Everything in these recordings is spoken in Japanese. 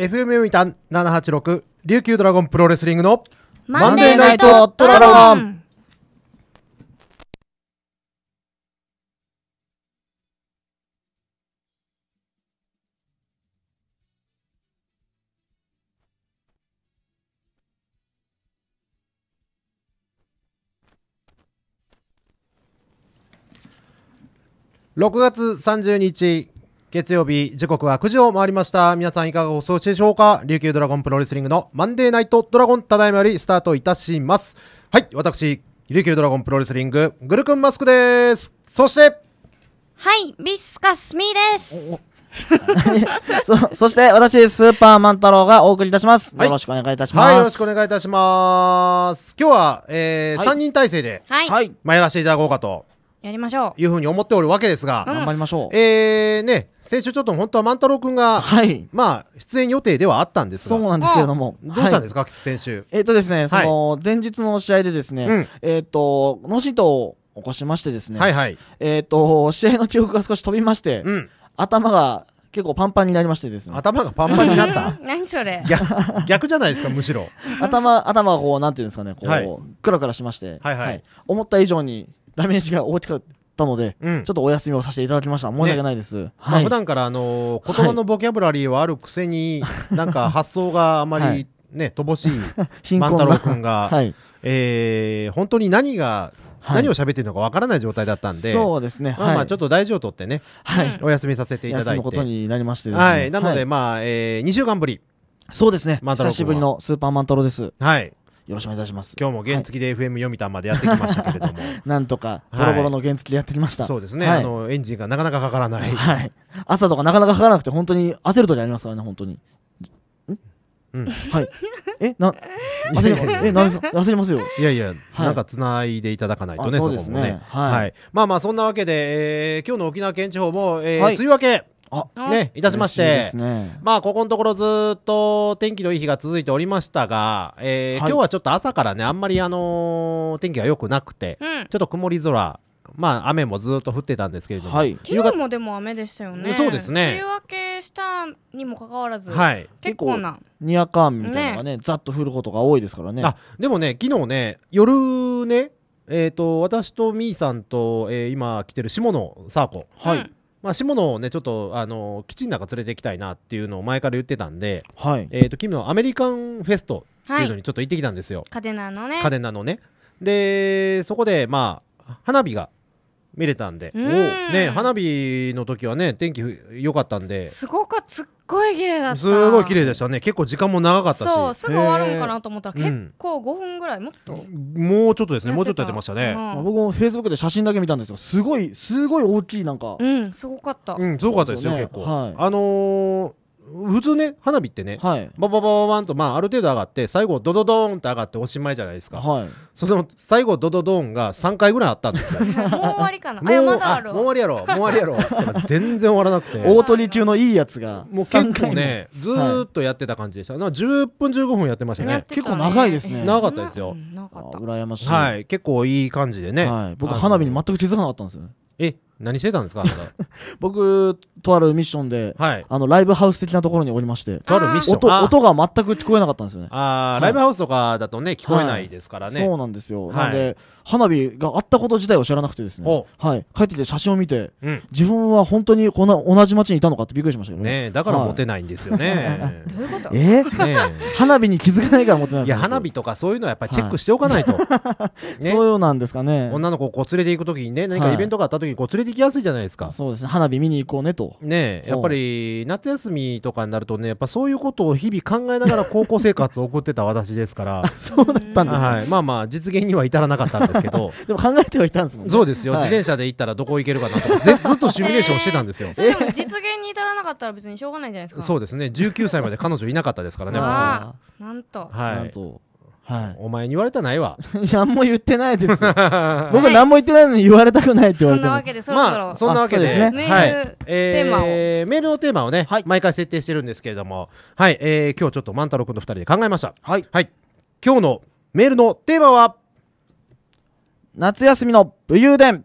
FM みたん786琉球ドラゴンプロレスリングのマンデーナイトドラゴン6月30日月曜日、時刻は9時を回りました。皆さんいかがお過ごしでしょうか琉球ドラゴンプロレスリングのマンデーナイトドラゴンただいまよりスタートいたします。はい、私、琉球ドラゴンプロレスリング、グルクンマスクです。そして、はい、ビスカスミです。そそして私スーパーマン太郎がお送りいたします、よろしくお願いいたします、はい、よろしくお願いいたします今日は、えーはい、3人体制で、はいまあ、やらせていただこうかとやりましょういうふうに思っておるわけですが、頑張りましょうえー、ね先週ちょっと本当は万太郎君が、はい、まあ出演予定ではあったんですがそうなんですけれどもどうしたんですか、はい、先週えっ、ー、とですねその前日の試合でですね、うん、えっ、ー、と脳震盪を起こしましてですね、はいはい、えっ、ー、と試合の記憶が少し飛びまして、うん、頭が結構パンパンになりましてですね頭がパンパンになった 何それ 逆逆じゃないですかむしろ頭頭がこうなんていうんですかねこう、はい、クラクラしまして、はいはい、はい、思った以上にダメージが大きかったったので、うん、ちょっとお休みをさせていただきました。申し訳ないです。ね、はい、まあ、普段から、あのー、言葉のボキャブラリーはあるくせに、はい、なんか発想があまり、ね、乏しい 万太郎君が、はい、えー、本当に何が何を喋ってるのかわからない状態だったんで、そうですね。まあ、ちょっと大事を取ってね、はい、お休みさせていただいて、ことになりましてはい、なので、まあ、えー、2週間ぶり。そうですね。久しぶりのスーパーマンタロです。はい。よろしくお願いいたします今日も原付で FM 読みたまでやってきましたけれども、なんとかボロボロの原付でやってきました、はい、そうですね、はい、あのエンジンがなかなかかからない、はい、朝とかなかなかかからなくて本当に焦る時ありますからね本当にうん、はい。え、な、焦り、え、な焦りますよ。いやいや、はい、なんかつないでいただかないとね、そうですね。ねはい、はい、まあまあ、そんなわけで、えー、今日の沖縄県地方も、えー、はい、梅雨明け。あね、いたしまして、ね、まあ、ここのところずっと天気のいい日が続いておりましたが、えー、はい、今日はちょっと朝からね、あんまりあのー、天気が良くなくて、うん、ちょっと曇り空、まあ、雨もずっと降ってたんですけれども、はい、昨日もでも雨でしたよね。そうですね。梅雨明けしたにもかかわらず、はい、結構な。にやかんみたいなのがね、ざっと降ることが多いですからね。あでもね、昨日ね、夜ね、えーと、私とみーさんと、えー、今来てる下野サーコ、はい、まあ、下野をね、ちょっと、あの、基地の中連れていきたいなっていうのを前から言ってたんで、はい。えっ、ー、と、君のアメリカンフェストっていうのにちょっと行ってきたんですよ。はい、カデナのね。カデナのね。で、そこで、まあ、花火が見れたんで、うん、ね、花火の時はね天気良かったんですごかすっごい綺麗だったすごい綺麗でしたね結構時間も長かったしそうすぐ終わるんかなと思ったら結構5分ぐらいもっと、もうちょっとですねもうちょっとやってましたね、うん、僕もフェイスブックで写真だけ見たんですよすごいすごい大きいなんかうんすごかったうんすごかったですよ、ね、結構、はい、あのー普通ね花火ってね、はい、バババババンと、まあ、ある程度上がって最後ドドドーンって上がっておしまいじゃないですか、はい、その最後ドドドーンが3回ぐらいあったんですよ もう終わりかなもう,、ま、もう終わりやろもう終わりやろって全然終わらなくて大鳥級のいいやつがもう結構ねずっとやってた感じでした、はい、10分15分やってましたね、ね、結構長いですね長かったですよ、うん、かった羨ましい、はい、結構いい感じでね、はい、僕花火に全く気づかなかったんですよえ何してたんですか 僕とあるミッションで、はいあのライブハウス的なところにおりましてとあるミッション音音が全く聞こえなかったんですよねああ、はいライブハウスとかだとね聞こえないですからね、そうなんですよ、はいなんで花火があったこと自体を知らなくてですねはい、帰ってきて写真を見てうん自分は本当にこの同じ町にいたのかってびっくりしましたけどねだからモテないんですよね、どういうことえーねえ花火に気づかないから持ってないいや花火とかそういうのはやっぱりチェックしておかないと、ね そうなんですかね女の子をこう連れて行く時にね何かイベントがあった時にこう連れててきやすいじゃないですかそうですね花火見に行こうねとねやっぱり夏休みとかになるとねやっぱそういうことを日々考えながら 高校生活を送ってた私ですから そうだったんです、か、はい、まあまあ実現には至らなかったんですけど でも考えてはいたんですもんねそうですよ、はい、自転車で行ったらどこ行けるかなとかずっとシミュレーションしてたんですよ、えー、実現に至らなかったら別にしょうがないじゃないですかそうですね19歳まで彼女いなかったですからねなんとはいはい。お前に言われたないわ。何も言ってないです。僕は何も言ってないのに言われたくないって言われてそんなわけで、そろそろ。まあ、そんなわけでですね。メール、テーマを。メールのテーマをね、毎回設定してるんですけれども、はい。え今日ちょっと万太郎君と二人で考えました。はい。はい。今日のメールのテーマは夏休みの武勇伝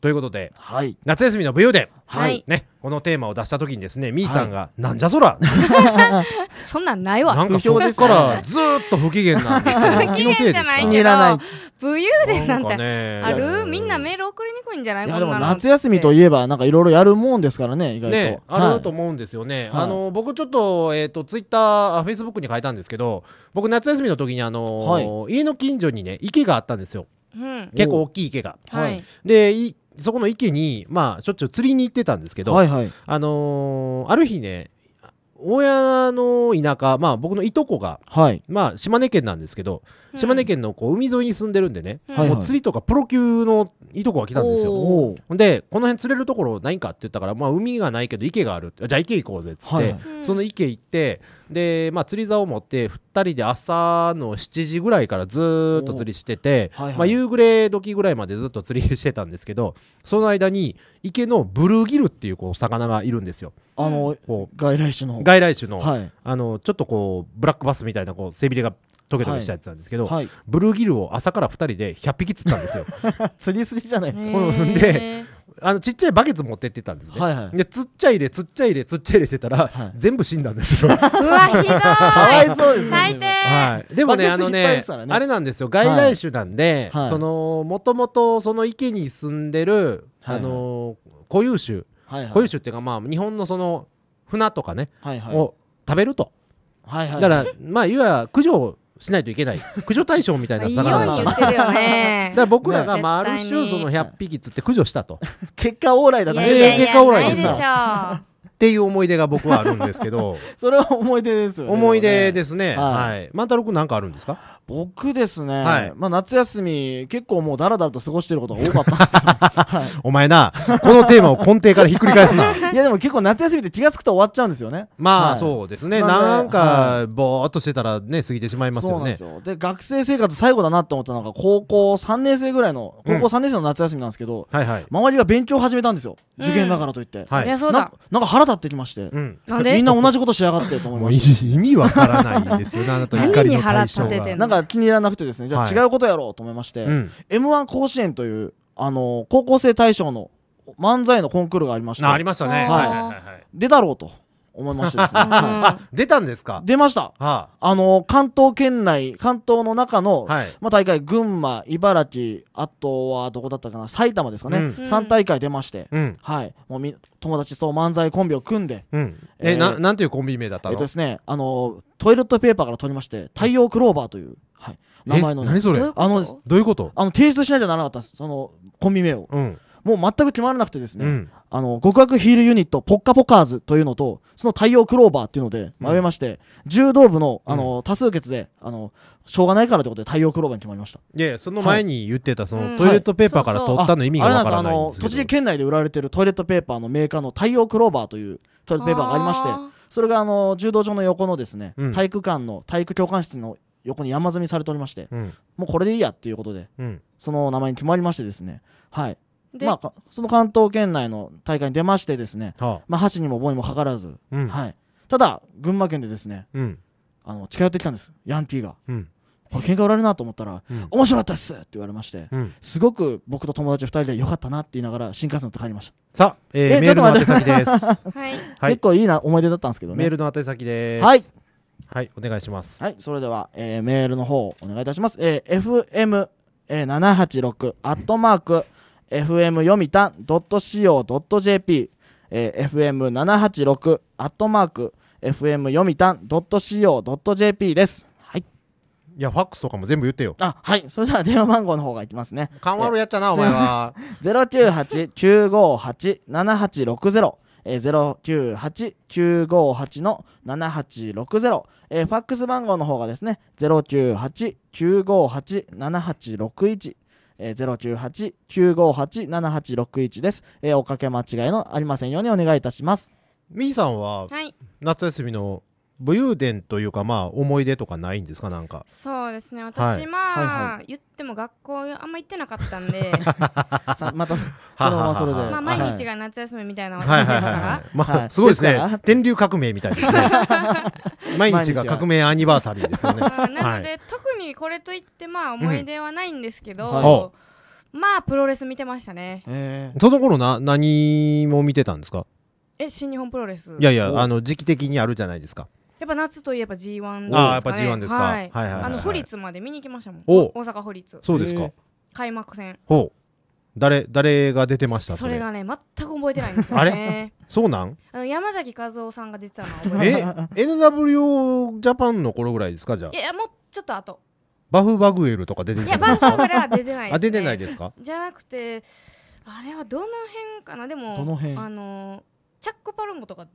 ということで、はい、夏休みの武勇伝、はいね、このテーマを出した時にですねみーさんが「なんじゃそら! 」そんなんないわなんかそこからずっと不機嫌なんですけど 不機嫌じゃないけど武勇伝なんてあるみんなメール送りにくいんじゃないいやでも夏休みといえばなんかいろいろやるもんですからね意外と、ね、あると思うんですよね、はい、あの僕ちょっと,、えーと、ツイッターフェイスブックに書いたんですけど僕夏休みの時にあのはい、家の近所にね池があったんですよ、うん、結構大きい池が、はい、でそこの池に、まあ、しょっちゅう釣りに行ってたんですけど、はいはい、あのー、ある日ね、親の田舎、まあ、僕のいとこが、はい、まあ、島根県なんですけど、うん、島根県のこう海沿いに住んでるんでね、うん、もう釣りとかプロ級のいとこが来たんですよでこの辺釣れるところないんかって言ったから、まあ、海がないけど池があるじゃあ池行こうぜっつって、はい、その池行ってで、まあ、釣り竿を持って2人で朝の7時ぐらいからずっと釣りしてて、はいはい、まあ、夕暮れ時ぐらいまでずっと釣りしてたんですけどその間に池のブルーギルっていうこう魚がいるんですよ。あのこう外来種の外来種のはい、あのちょっとこうブラックバスみたいなこう背びれがトゲトゲしたやつなんですけど、はい、ブルーギルを朝から2人で100匹釣ったんですよ 釣りすぎじゃないですか、であのちっちゃいバケツ持ってってたんですね、はいはい、で釣っちゃいで釣っちゃいで釣っちゃいでしてたら、はい、全部死んだんですよ うわひどいで最低、はい、でもねあのね、あれなんですよ外来種なんで、はい、そのもともとその池に住んでる、あの固有種、はいはい、固有種っていうかまあ日本のその船とかね、はいはい、を食べると、はいはい、だからまあいわゆる駆除しないといけない 駆除対象みたいな魚 だから僕らが、まあ、ある種その100匹つって駆除したと 結果オーライだね結果オーライでしたっていう思い出が僕はあるんですけどそれは思い出ですね思い出ですね、ははい、万太郎君なんかあるんですか僕ですね、はい、まあ、夏休み、結構もうだらだらと過ごしてることが多かったんですけど、はい、お前な、このテーマを根底からひっくり返すな。いや、でも結構夏休みって気がつくと終わっちゃうんですよね。まあ、はい、そうですね、なんか、ぼーっとしてたらね、過ぎてしまいますよね。で学生生活最後だなと思ったのが、高校3年生ぐらいの、高校3年生の夏休みなんですけど、うんはいはい、周りが勉強を始めたんですよ、受験だからといって。うん、はい、ななんか腹立ってきまして、うん、みんな同じことしやがってと思いまし意味わからないですよね、あなた怒りの対象が。気に入らなくてですねじゃあ違うことやろうと思いまして、はいうん、m 1甲子園というあの高校生大賞の漫才のコンクールがありましてありましたね、はい、出だろうと思いましたですね。あ出たんですか出ました。はあの、関東圏内、関東の中の、はい、まあ大会、群馬、茨城、あとはどこだったかな、埼玉ですかね。う3大会出まして、はい。もうみ友達と漫才コンビを組んで。うん、え、な、なんていうコンビ名だったのえっとですね、あの、トイレットペーパーから取りまして、太陽クローバーという、はい。名前の、何それあのどういうことあの、提出しなきゃならなかったんです。その、コンビ名を。うん。もう全く決まらなくてですね、うん、あの極悪ヒールユニットポッカポカーズというのとその太陽クローバーっていうので迷いまして、うん、柔道部のあの、う多数決であのしょうがないからということで太陽クローバーに決まりましたいやその前に言ってた、その、トイレットペーパーから取ったの意味がわからないんですけど、うん、あれなんですあの栃木県内で売られてるトイレットペーパーのメーカーの太陽クローバーというトイレットペーパーがありましてそれがあの柔道場の横のですね、体育館の体育教官室の横に山積みされておりまして、もうこれでいいやっていうことで、その名前に決まりましてですねはいまあ、その関東圏内の大会に出ましてですね、はあ、まあ、箸にも棒にもかからず、うん、はい、ただ、群馬県でですね、うん、あの近寄ってきたんです、ヤンキーが。うんこれ喧嘩売られるなと思ったら、うん、面白かったですって言われまして、うん、すごく僕と友達2人でよかったなって言いながら新幹線乗って帰りましたさあ、えー、え メールの宛先です、はい、結構いいな思い出だったんですけどねメールの宛先ですはいはいお願いしますはいそれでは、えー、メールの方お願いいたします、えー、FM786 アットマーク FM 読みたん .co.jp、えー、FM786 アットマーク FM 読みたん .co.jp です。はい。いや、ファックスとかも全部言ってよ。あ、はい。それでは電話番号の方がいきますね。カンワルやっちゃな、お前は。098-958-7860。えー、098-958の7860、えー、ファックス番号の方がですね、098-958-7861、えー、098-958-7861です、えー、おかけ間違いのありませんようにお願いいたしますみーさんは、はい、夏休みの武勇伝というかまあ思い出とかないんですかなんかそうですね私、まあ、はいはい、言っても学校あんま行ってなかったんで またそのままそれで まあ毎日が夏休みみたいな私ですから、はいはいはいはい、まあすごいですね天竜革命みたいですね 毎日が革命アニバーサリーですよねなので、特にこれといってまあ思い出はないんですけど、うん、まあプロレス見てましたね、えー、その頃な何も見てたんですかえ新日本プロレスいやいやあの時期的にあるじゃないですかやっぱ夏といえば G1 ですかね。あやっぱ G1 ですか。はい。ははいいあの府立まで見に行きましたもん。お大阪府立。そうですか。開幕戦。ほう。誰誰が出てましたそれがね全く覚えてないんですよねそうなんあの山崎和夫さんが出てたのは覚えてますえ NWO ジャパンの頃ぐらいですかじゃあいやもうちょっと後バフバグエルとか出ていやバフバグエルは出てない、ね、あ出てないですかじゃなくてあれはどの辺かなでもの辺あのチャック・パルモとか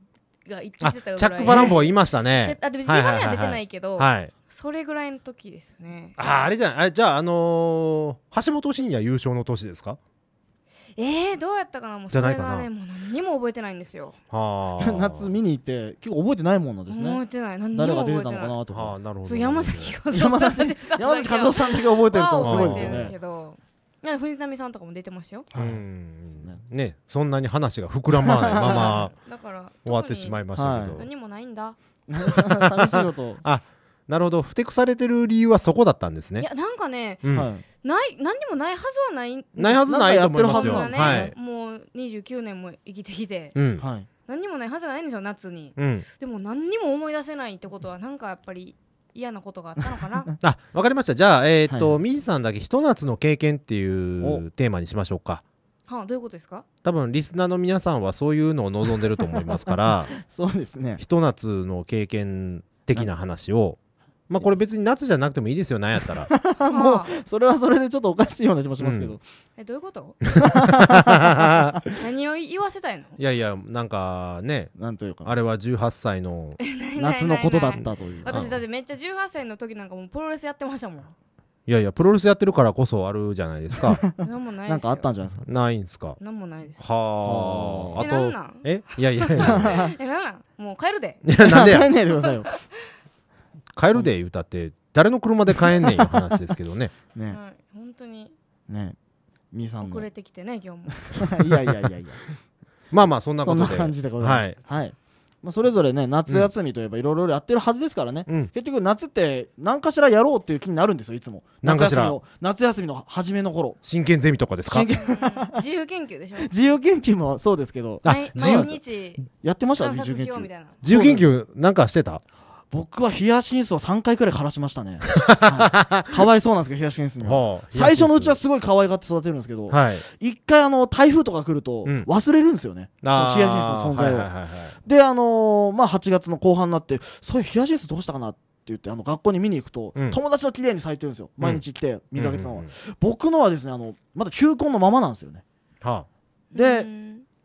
が一致してたぐらいチャック・バランボーいましたねあで C には出てないけど、はい、はい、それぐらいの時ですねああれじゃないじゃああのー、橋本真也優勝の年ですかえー、どうやったかなもうそれがねもう何にも覚えてないんですよ 夏見に行って結構覚えてないもんなんですね覚えてない何も覚えてない 山崎和夫さんだけ覚えてるとすごいですよねいや藤波さんとかも出てましたよ、はいね、ね、そんなに話が膨らまないままだから終わってしまいましたけど、はい、何もないんだ 寂しいことあなるほどふてくされてる理由はそこだったんですねいやなんかね、うん、ない何にもないはずはないないはずないと思いますよ、ね、はい、もう29年も生きてきて、うん、はい、何にもないはずがないんですよ夏に、うん、でも何にも思い出せないってことはなんかやっぱり嫌なことがあったのかな あわかりましたじゃあえっ、と、はい、みじさんだけひと夏の経験っていうテーマにしましょうかはあ、どういうことですか多分リスナーの皆さんはそういうのを望んでると思いますから そうですねひと夏の経験的な話をまあこれ別に夏じゃなくてもいいですよなんやったら もうそれはそれでちょっとおかしいような気もしますけど、うん えどういうこと 何を言わせたいのいやいやなんかねなんというかあれは18歳の夏のことだったという私だってめっちゃ18歳の時なんかもうプロレスやってましたもんいやいやプロレスやってるからこそあるじゃないですか何もないですよなんかあったんじゃないですかないんですか何もないですはああとえなんなんえいやいやいやえなんなんもう帰るでいやなんでや帰んねいでくださいよ帰るで言うたって誰の車で帰んねんいう 話ですけどねね、はい、本当にねみさん遅れてきてね今日も いやいやいやいや まあまあそんなことでそんな感じでございますはい、はいまあ、それぞれね夏休みといえばいろいろやってるはずですからね、うん、結局夏って何かしらやろうっていう気になるんですよいつも何かしら夏休みの初めの頃真剣ゼミとかですか自由研究でしょ自由研究もそうですけど毎日やってました自由研究自由研究なんかしてた僕はヒヤシンスを3回くらい枯らしましたね、はい、かわいそうなんですけどヒヤシンスには、最初のうちはすごい可愛がって育てるんですけど、はい、一回あの台風とか来ると忘れるんですよね、うん、ヒヤシンスの存在を、であのー、まあ8月の後半になってそういうヒヤシンスどうしたかなって言ってあの学校に見に行くと、うん、友達の綺麗に咲いてるんですよ毎日行って水あげてたのは、僕のはですねあのまだ球根のままなんですよね、はあ、で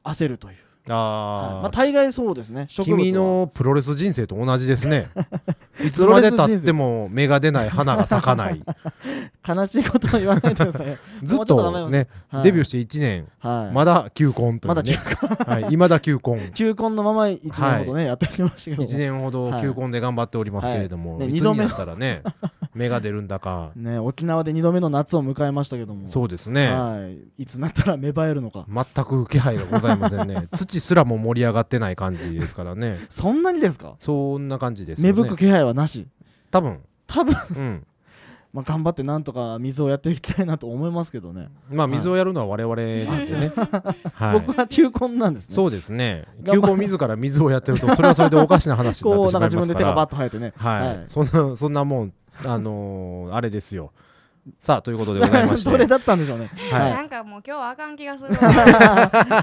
焦るというあ、まあ大概そうですね君のプロレス人生と同じですね いつまでたっても芽が出ない花が咲かない 悲しいことを言わないでください ずっとね、はい、デビューして1年、はい、まだ球根というね、ま、はいまだ球根球根のまま1年ほどね、はい、やってきましたけど1年ほど球根で頑張っておりますけれども、はいね、2度目だったらね芽が出るんだか、ね、沖縄で2度目の夏を迎えましたけどもそうですね、はい、いつなったら芽生えるのか全く気配がございませんね土すらも盛り上がってない感じですからね そんなにですかそんな感じです、ね、芽吹く気配はなし多分多分、うん、まあ、頑張ってなんとか水をやっていきたいなと思いますけどね。まあ、水をやるのは我々なんですね。はい、僕は球根なんですね。そうですね。球根自ら水をやってると、それはそれでおかしな話になってしまいますから。こう、なんか自分で手がバッと生えてね。はい。はい、そんな、そんなもん、あのー、あれですよ。さあということでございまして どれだったんでしょうね、はい、なんかもう今日はあかん気がする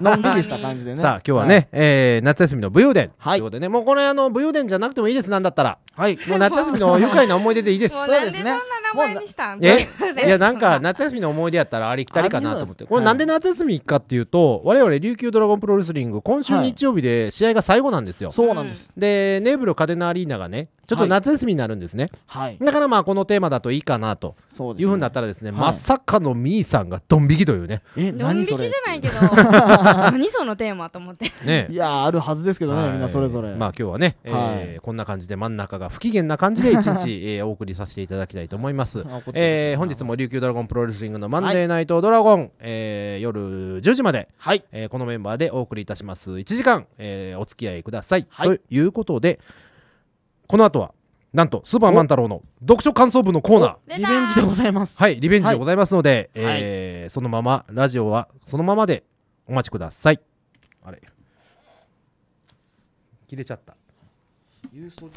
のんびりした感じでねさあ今日はね、はい、えー、夏休みの武勇伝、はい、ということでねもうこれあの武勇伝じゃなくてもいいですなんだったら、はい、もう夏休みの愉快な思い出でいいです そうですね名前にしたんえいやなんか夏休みの思い出やったらありきたりかなと思ってこれなんで夏休みかっていうと、はい、我々琉球ドラゴンプロレスリング今週日曜日で試合が最後なんですよ、はい、そうなんですでネーブルカデナアリーナがねちょっと夏休みになるんですね、はい、だからまあこのテーマだといいかなというふうになったらですね、はい、まさかのみーさんがドン引きというねえドン引きじゃないけど 何そのテーマと思ってねいやあるはずですけどね、はい、みんなそれぞれまあ今日はね、えー、はい、こんな感じで真ん中が不機嫌な感じで一日、えー、お送りさせていただきたいと思います、えー、本日も琉球ドラゴンプロレスリングのマンデーナイトドラゴン、はい、えー、夜10時まで、はいえー、このメンバーでお送りいたします1時間、えー、お付き合いください、はい、ということでこの後はなんとスーパーマン太郎の読書感想文のコーナーリベンジでございますはいリベンジでございますので、はい、えーはい、そのままラジオはそのままでお待ちくださいあれ切れちゃった郵送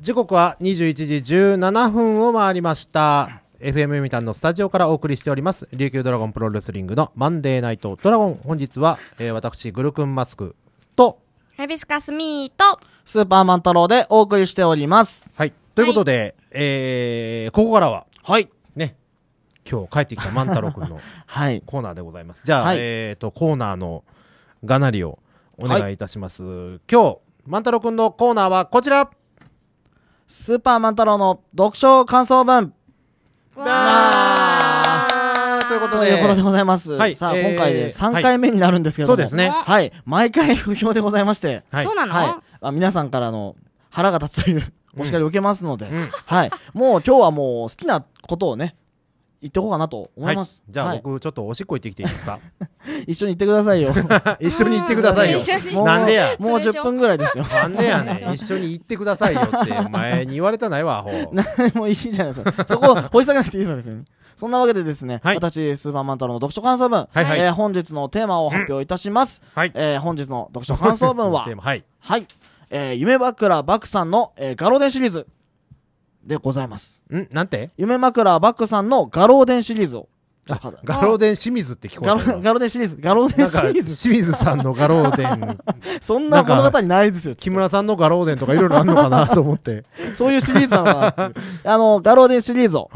時刻は21時17分を回りました FM 読谷のスタジオからお送りしております琉球ドラゴンプロレスリングのマンデーナイトドラゴン本日は、えー、私グルクンマスクとヘビスカスミーとスーパーマン太郎でお送りしておりますはいということで、えー、ここからははいね今日帰ってきた万太郎くんの はいコーナーでございますじゃあ、はい、えっ、ー、とコーナーのがなりをお願いいたします、はい、今日万太郎くんのコーナーはこちらスーパーマン太郎の読書感想文ということで。ということでございます。はい、さあ、えー、今回で3回目になるんですけども、はい、そうですね。はい。毎回不評でございまして。はい。そうなの、はい、皆さんからの腹が立つというお叱りを受けますので、うん、はい。もう今日はもう好きなことをね、行ってこうかなと思います、はい、じゃあ、僕ちょっとおしっこ行ってきていいですか 一緒に行ってくださいよ 一緒に行ってくださいよ なんでやもう10分ぐらいですよなんでやね一緒に行ってくださいよってお前に言われたないわアホもいいじゃないですかそこ掘り下げなくていいですよ、ね、そんなわけでですね、はい、私スーパーマンタロの読書感想文、はいはい、えー、本日のテーマを発表いたします、うん、えー、本日の読書感想文ははい、はい、えー、夢枕漠さんの、えー、ガロデシリーズでございます。んなんて夢枕バックさんの画廊伝シリーズを。画廊伝清水って聞こえ画廊伝シリーズ。画廊伝シリーズ。清水さんの画廊伝。そんな物語ないですよ。木村さんの画廊伝とかいろいろあるのかなと思って。そういうシリーズは、あの、画廊伝シリーズを。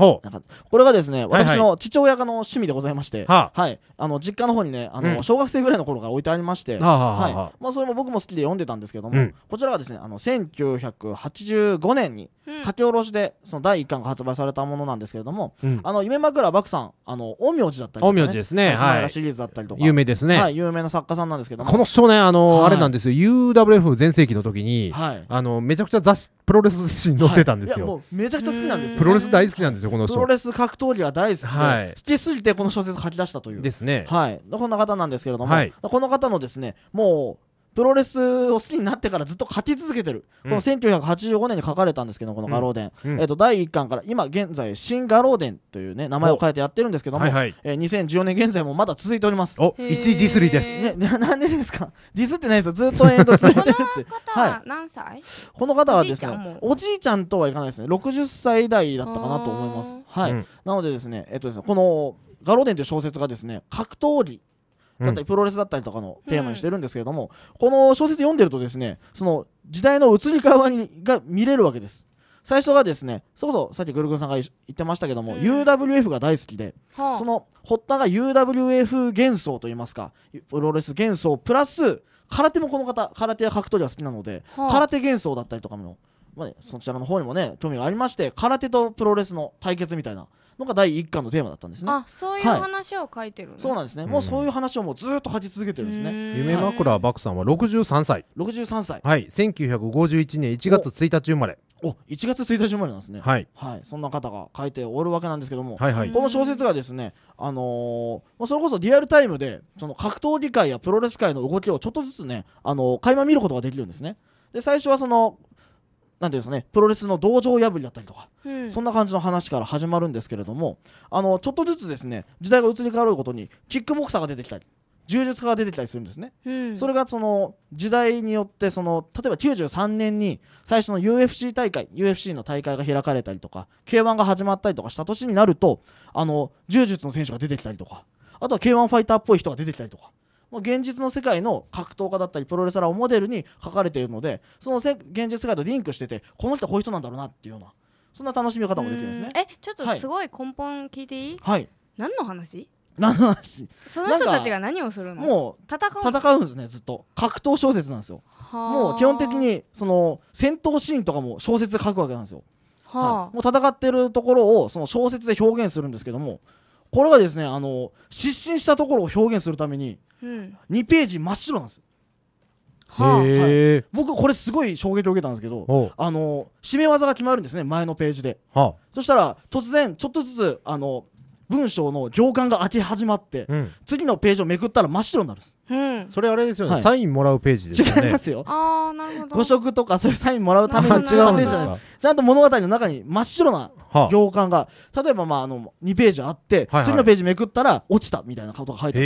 これがですね、私の父親の趣味でございまして、はい。あの、実家の方にね、あの、小学生ぐらいの頃から置いてありまして、はい。まあ、それも僕も好きで読んでたんですけども、こちらはですね、あの、1985年に、書き下ろしでその第1巻が発売されたものなんですけれども、うん、あの夢枕漠さんあの陰陽師だったりとか、ね、陰ですねはいシリーズだったりとか有名ですね、はい、有名な作家さんなんですけどこの人ねあの、はい、あれなんですよ UWF 全盛期の時に、はい、あのめちゃくちゃ雑誌プロレス誌に載ってたんですよ、めちゃくちゃ好きなんですよ、プロレス大好きなんですよこの人プロレス格闘技が大好きはい、好きすぎてこの小説書き出したというですねはいこんな方なんですけれども、この方のですねもうプロレスを好きになってからずっと書き続けてる、うん、この1985年に書かれたんですけどこの「画廊伝」うん、えーと、第1巻から今現在「新画廊伝」というね名前を変えてやってるんですけども、はいはい、えー、2014年現在もまだ続いておりますお1ディスリーです、ね、な んでですかディスってないですよずっと延々続いてるっては何歳この方はですねおじいちゃんとはいかないですね60歳代だったかなと思いますはい、うん、なのでですねえっ、ー、とですねこの「画廊伝」という小説がですね格闘技だったり、プロレスだったりとかのテーマにしてるんですけれども、この小説読んでるとですねその時代の移り変わりが見れるわけです。最初がですねそこそさっきグルグンさんが言ってましたけども、うん、UWF が大好きで、はあ、その発端が UWF 幻想といいますかプロレス幻想プラス空手もこの方空手や格闘技は好きなので、はあ、空手幻想だったりとかも、まあね、そちらの方にもね興味がありまして空手とプロレスの対決みたいなのが第一巻のテーマだったんですねあそういう話を書いてる、ねはい、そうなんですね、もうそういう話をもうずっと書き続けてるんですね夢枕漠さんは六十三歳六十三歳はい千九百五十一年一月一日生まれお一月一日生まれなんですね、はい、はい、そんな方が書いておるわけなんですけども、はいはい、この小説がですね、あのー、それこそリアルタイムでその格闘技界やプロレス界の動きをちょっとずつね、あのー、垣間見ることができるんですねで最初はそのなんですねプロレスの道場破りだったりとか、うん、そんな感じの話から始まるんですけれどもあのちょっとずつですね時代が移り変わることにキックボクサーが出てきたり柔術家が出てきたりするんですね、うん、それがその時代によってその例えば93年に最初の UFC 大会 UFC の大会が開かれたりとか k 1が始まったりとかした年になるとあの柔術の選手が出てきたりとかあとは k 1ファイターっぽい人が出てきたりとか現実の世界の格闘家だったりプロレスラーをモデルに書かれているのでその現実世界とリンクしててこの人はこういう人なんだろうなっていうようなそんな楽しみ方もできるんですねえちょっとすごい根本聞いていい、はい、何の話何の話その人たちが何をするのもう戦う戦うんですねずっと格闘小説なんですよもう基本的にその戦闘シーンとかも小説で書くわけなんですよはあ、もう戦ってるところをその小説で表現するんですけどもこれがですねあの失神したところを表現するためにうん、ページ真っ白なんですよ。はあはい、僕これすごい衝撃を受けたんですけどあの締め技が決まるんですね前のページで、はあ、そしたら突然ちょっとずつあの文章の行間が開き始まって、うん、次のページをめくったら真っ白になるんですそれあれですよね、はい、サインもらうページですよね違いますよああなるほど誤植とかそういうサインもらうための違うんですかちゃんと物語の中に真っ白な行間が、はあ、例えばまああの2ページあって、はいはい、次のページめくったら落ちたみたいなことが書いてあ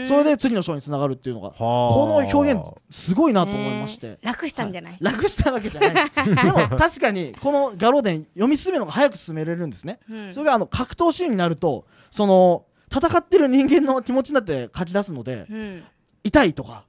はい、それで次の章につながるっていうのが、はあ、この表現すごいなと思いまして、楽したんじゃない、はい、楽したわけじゃない でも確かにこの「画廊伝」読み進めるのが早く進めれるんですね、うん、それがあの格闘シーンになるとその戦ってる人間の気持ちになって書き出すので、うん、痛いとか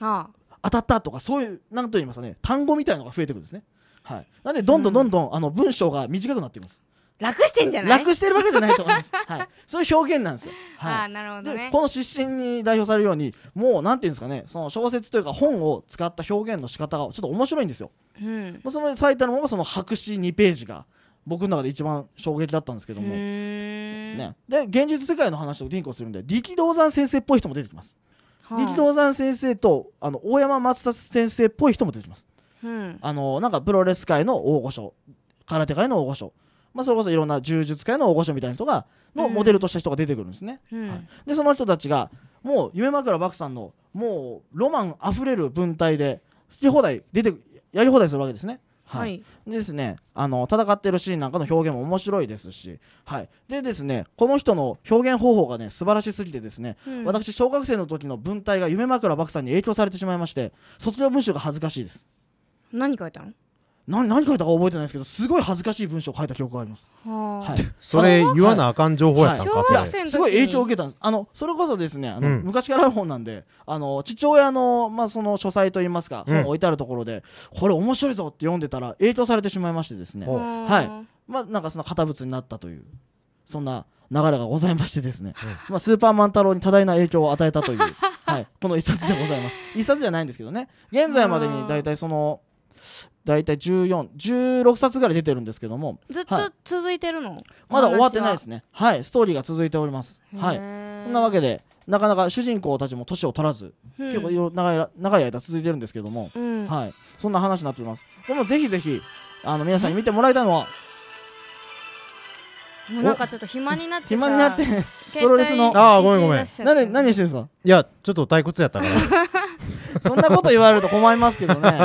当たったとかそういう何と言いますかね単語みたいのが増えてくるんですね。はい、なんでどんどんどんどん、うん、あの文章が短くなっています。楽してんじゃない楽してるわけじゃないと思います。はい。そういう表現なんですよ。はい。あなるほど、ね、この失神に代表されるように、もうなんていうんですかね、その小説というか本を使った表現の仕方がちょっと面白いんですよ。うん。その最多のものがその白紙2ページが、僕の中で一番衝撃だったんですけどもね、で現実世界の話とリンクをするんで力道山先生っぽい人も出てきます、はい、力道山先生とあの大山松立先生っぽい人も出てきます、うん、あのなんかプロレス界の大御所空手界の大御所まあ、それこそいろんな柔術界の大御所みたいな人がのモデルとした人が出てくるんですね、うんはい、でその人たちがもう夢枕漠さんのもうロマンあふれる文体で好き放題出てやり放題するわけですね、はい、ですねあの戦ってるシーンなんかの表現も面白いですし、はい、でですねこの人の表現方法がね素晴らしすぎてですね、うん、私小学生の時の文体が夢枕漠さんに影響されてしまいまして卒業文集が恥ずかしいです何書いたの何書いたか覚えてないですけどすごい恥ずかしい文章を書いた記憶があります、はい、それ言わなあかん情報やったんか、はい、すごい影響を受けたんですあのそれこそですねあの、うん、昔からある本なんであの父親の,、まあその書斎といいますか、うん、置いてあるところでこれ面白いぞって読んでたら影響されてしまいましてですねはいまあなんかその堅物になったというそんな流れがございましてですね、うん、まあ、スーパーマン太郎に多大な影響を与えたという、はい、この一冊でございます一冊じゃないんですけどね現在までに大体その大体1416冊ぐらい出てるんですけどもずっと続いてるの、はい、まだ終わってないですねはいストーリーが続いておりますはいそんなわけでなかなか主人公たちも年を取らず、うん、結構長い長い間続いてるんですけども、うん、はい、そんな話になっておりますでもぜひぜひあの皆さんに見てもらいたいのは、もうなんかちょっと暇になって暇になってプロレスのああごめんごめん何何してるんですかいやちょっと退屈やったから そんなこと言われると困りますけどね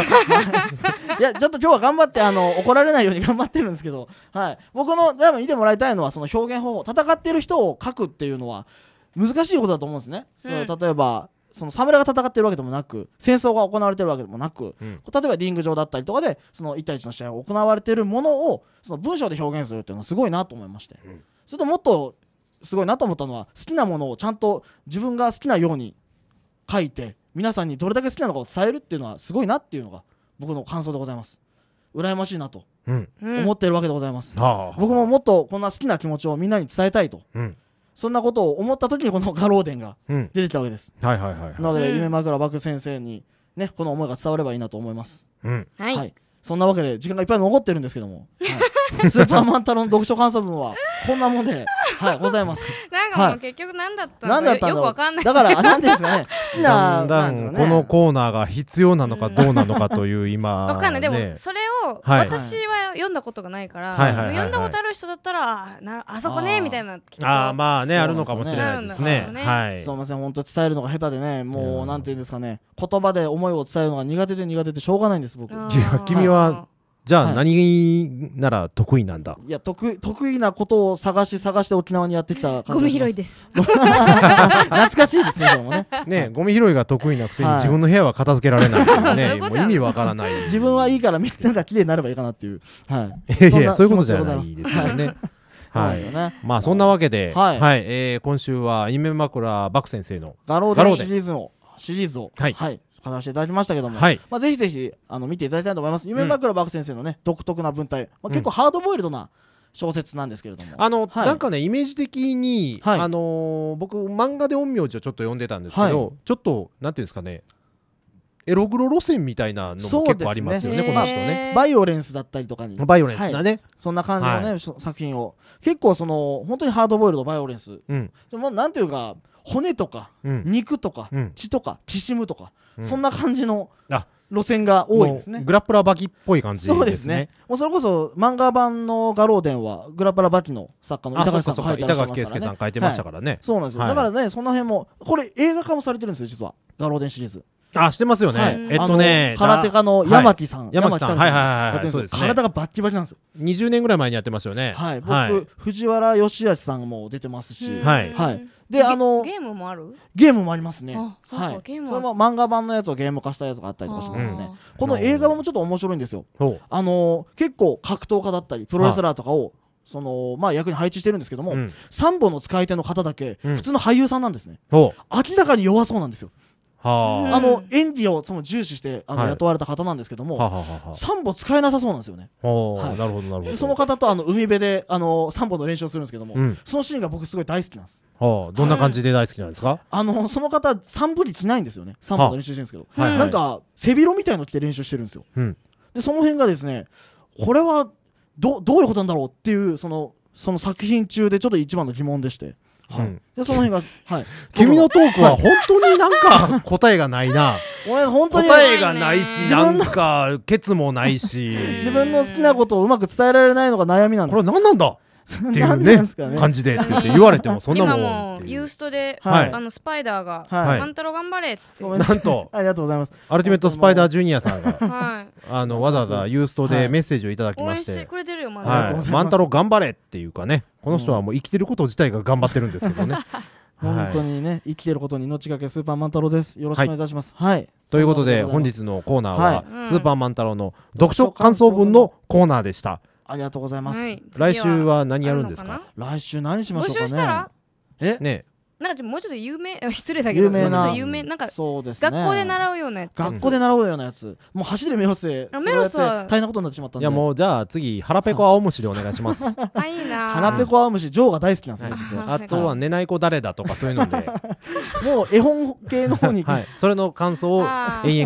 いやちょっと今日は頑張ってあの怒られないように頑張ってるんですけど、はい、僕の多分見てもらいたいのはその表現方法戦ってる人を書くっていうのは難しいことだと思うんですね。うん、そう例えばその侍が戦ってるわけでもなく戦争が行われてるわけでもなく、うん、例えばリング上だったりとかでその1対1の試合が行われてるものをその文章で表現するっていうのはすごいなと思いまして、うん、それともっとすごいなと思ったのは好きなものをちゃんと自分が好きなように書いて皆さんにどれだけ好きなのかを伝えるっていうのはすごいなっていうのが僕の感想でございます羨ましいなと、思ってるわけでございます、うん、僕ももっとこんな好きな気持ちをみんなに伝えたいと、うん、そんなことを思った時にこの「画廊伝」が出てきたわけです、はいはいはい、はい、なので夢枕漠先生にねこの思いが伝わればいいなと思います、はい、はい、そんなわけで時間がいっぱい残ってるんですけども、はい、スーパーマンタロン読書感想文はこんなもんで、はい、ございます。なんかもう結局何だったのか、はい、よくわかんない。だから、なんですかね、好きな。だんだんこのコーナーが必要なのかどうなのかという今。わかんない。でも、それを私は読んだことがないから、読んだことある人だったら、なあそこね、みたいな。ああ、まあね、あるのかもしれないですね。はい。すみません、本当伝えるのが下手でね、もう、なんていうんですかね、言葉で思いを伝えるのが苦手で苦手でしょうがないんです、僕。いや、君は。じゃあ何なら得意なんだ、はい、いや得得意なことを探し探して沖縄にやってきたゴミ拾いです 懐かしいですねもねねゴミ拾いが得意なくせに自分の部屋は片付けられないね、はい、もう意味わからない自分はいいからみんなが綺麗になればいいかなっていう、はい、いやいやそういうことじゃないですよねはい、ね、まあそんなわけで、はい、はい、えー、今週は夢枕漠先生の「画廊でシリーズを」シリーズを、はい、はい、話していただきましたけども、はい、まあ、ぜひぜひあの見ていただきたいと思います。夢枕バーク先生のね、うん、独特な文体、まあ、結構ハードボイルドな、小説なんですけれどもあの、はい、なんかねイメージ的に、はい、あのー、僕漫画で陰陽師をちょっと読んでたんですけど、はい、ちょっとなんていうんですかねエログロ路線みたいなのも結構ありますよね、ねこの人ね。バイオレンスだったりとかに。バイオレンスだね。はい、そんな感じのね、はい、作品を。結構その、本当にハードボイルド、バイオレンス。うん、でもなんていうか、骨とか、うん、肉とか、うん、血とか、きしむとか、そんな感じの路線が多いですねグラップラバキっぽい感じですねそうですねもうそれこそ漫画版の「画廊伝」はグラップラバキの作家の板垣さんが書いてらっま書いてましたからね、そうなんですよ、だからねその辺もこれ映画化もされてるんですよ実は「画廊伝」シリーズあ、してますよね。えっとね、空手家の山木さん。山木さん。はいはいはい、そうでね。体がバッキバキなんですよ。20年ぐらい前にやってますよね。はい。僕、藤原義明さんも出てますし、はい。はい。であのゲームもあるゲームもありますねはいそれも漫画版のやつをゲーム化したやつがあったりとかしますねこの映画もちょっと面白いんですよあの結構格闘家だったりプロレスラーとかをそのまあ役に配置してるんですけども、うん、3本の使い手の方だけ普通の俳優さんなんですね、明らかに弱そうなんですよあの演技をその重視してあの雇われた方なんですけども、は3歩使えなさそうなんですよね。なるほどなるほど。その方とあの海辺であの3歩の練習をするんですけども、そのシーンが僕すごい大好きなんです。はあ、どんな感じで大好きなんですか、あのその方三部に着ないんですよね三部の練習してるんですけど、なんか背広みたいの着て練習してるんですよ、でその辺がですねこれはどどういうことなんだろうっていうそのその作品中でちょっと一番の疑問でしてはい、でその辺が、はい、君のトークは本当になんか答えがないな 答えがないしなんかケツもないし自分の好きなことをうまく伝えられないのが悩みなんですこれ何なんだっていうねね、感じでって言われてもそんなもん今もユーストで、はい、あのスパイダーが「はい、万太郎頑張れ」っつってなんと ありがとうございますアルティメットスパイダージュニアさんが、はい、あのわざわざユーストでメッセージをいただきまして「はい、て万太郎頑張れ」っていうかねこの人はもう生きてること自体が頑張ってるんですけどね 本当にね生きてることに命がけスーパーマン太郎ですよろしくお願いいたしますはいということで本日のコーナーはスーパーマン太郎の読書感想文のコーナーでした。ありがとうございます。はい、来週は何やるんですか。来週何しましょうかね。えねなんかもうちょっと有名 失礼だけど有名な有名なんかそうです、ね、学校で習うようなやつ学校で習うようなやつもう走でメロスでメロスは大変なことになってしまったんでいやもうじゃあ次腹ペコ青虫でお願いしますあい いな腹ペコ青虫ジョーが大好きなんですね、実はあとは寝ない子誰だとかそういうのでもう絵本系の方にはい、それの感想を延々語るという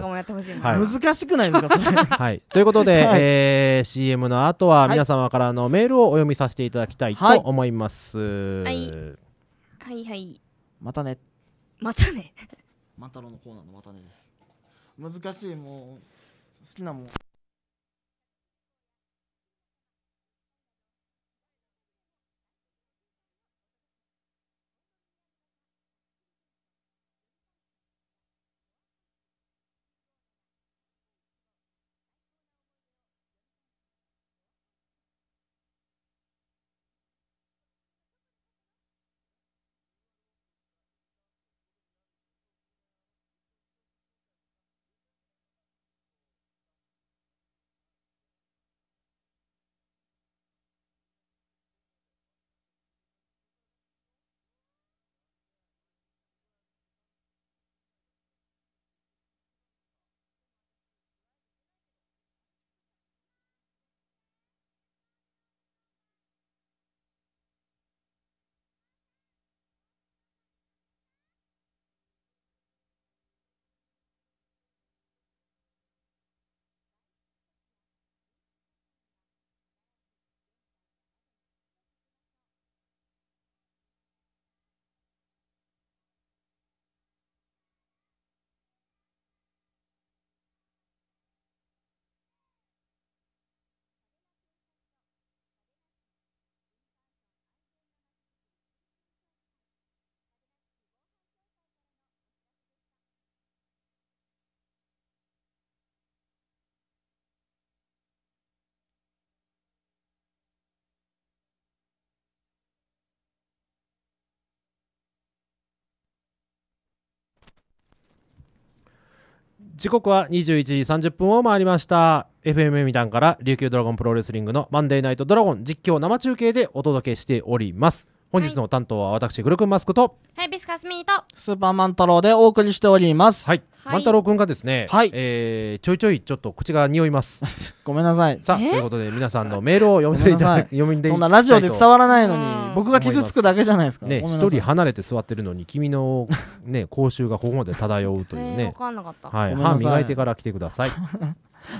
のをやりましょう難しくないですかそれはいということで、はい、えー、CM の後は皆様からのメールをお読みさせていただきたいと思います、はいはいはいまたねまたね万太郎のコーナーのまたねです難しいもう好きなもん時刻は21時30分を回りました FM みたんから琉球ドラゴンプロレスリングのマンデーナイトドラゴン実況生中継でお届けしております本日の担当は私、グルクンマスクと、イビスカスミーと、スーパーマン太郎でお送りしております。はい。万太郎くんがですね、はい、えちょいちょいちょっと口が匂います。ごめんなさい。さあ、ということで皆さんのメールを読んでい ただき、読んでいそんなラジオで伝わらないのに、僕が傷つくだけじゃないですか。ね、一人離れて座ってるのに、君の、ね、口臭がここまで漂うというね。わかんなかった。はい。歯磨いてから来てください。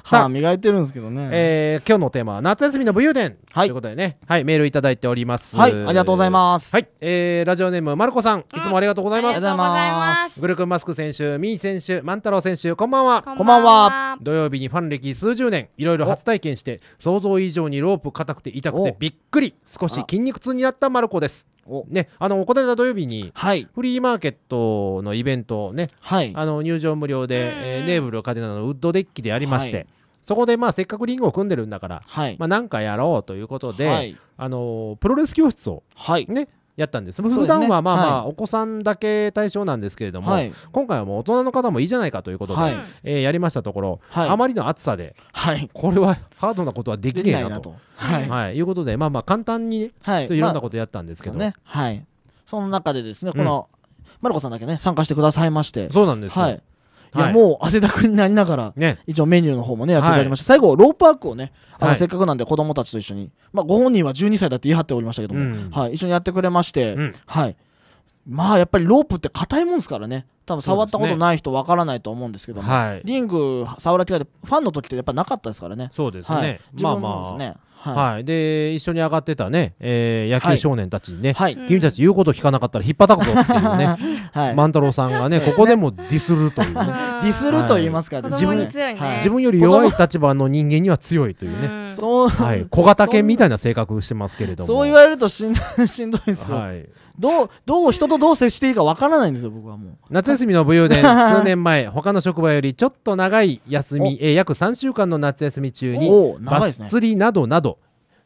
歯磨いてるんですけどね、えー、今日のテーマは夏休みの武勇伝、はい、ということでね、はい、メールいただいておりますはいありがとうございますはい、えー、ラジオネームまるこさんいつもありがとうございます、うん、ありがとうございますグルクンマスク選手ミー選手万太郎選手こんばんはこんばんは土曜日にファン歴数十年いろいろ初体験して想像以上にロープ硬くて痛くてびっくり少し筋肉痛になったまるこですね、あのこの間土曜日にフリーマーケットのイベントをね、はい、あの入場無料で、えー、ネーブルカデナのウッドデッキでやりまして、はい、そこで、まあ、せっかくリングを組んでるんだから、はい、まあ、なんかやろうということで、あのプロレス教室をいねやったんです。普段はまあまあ、お子さんだけ対象なんですけれども、はい、今回はもう大人の方もいいじゃないかということで、はい、えー、やりましたところ、はい、あまりの暑さで、はい、これはハードなことはできねえなと。はい、はい、いうことで、まあまあ簡単に、ね、はい、いろんなことやったんですけど、まあ、ね、はい、その中でですね、この、うん、マルコさんだけね参加してくださいまして、そうなんです、はい、いや、もう汗だくになりながら、ね、一応メニューの方もね、やっていたました。最後、ロープワークをね、あの、せっかくなんで子供たちと一緒に、まあ、ご本人は12歳だって言い張っておりましたけども、はい、一緒にやってくれまして、はい。まあ、やっぱりロープって硬いもんですからね。多分触ったことない人わからないと思うんですけども、ねはい、リング触られてファンの時ってやっぱなかったですからね。そうですね。はい、まあまあ、ね、はい、で一緒に上がってたね、えー、野球少年たちにね、はい、君たち言うこと聞かなかったら引っ叩くぞっていうね、はい、万太郎さんがねここでもディスるという、ね、ディスると言いますか、ね自分自分より弱い立場の人間には強いというねう、はい、小型犬みたいな性格してますけれどもそう言われるとしんしんどいですよ、はいどう、どう人とどう接していいかわからないんですよ、僕はもう。夏休みの武勇伝、数年前、他の職場よりちょっと長い休み、え約3週間の夏休み中に、バス釣りなどなど、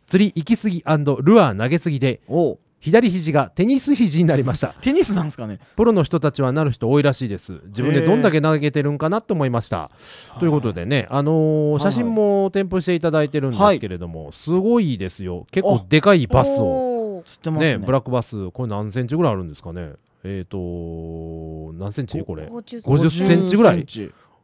釣り行き過ぎルアー投げ過ぎで左肘がテニス肘になりましたテニスなんですかねプロの人たちはなる人多いらしいです自分でどんだけ投げてるんかなと思いました、えー、ということでね、あのー、写真も添付していただいてるんですけれども、はい、すごいですよ結構でかいバスをね、ね、ブラックバスこれ何センチぐらいあるんですかねえっ、ー、と何センチこれ50センチぐらい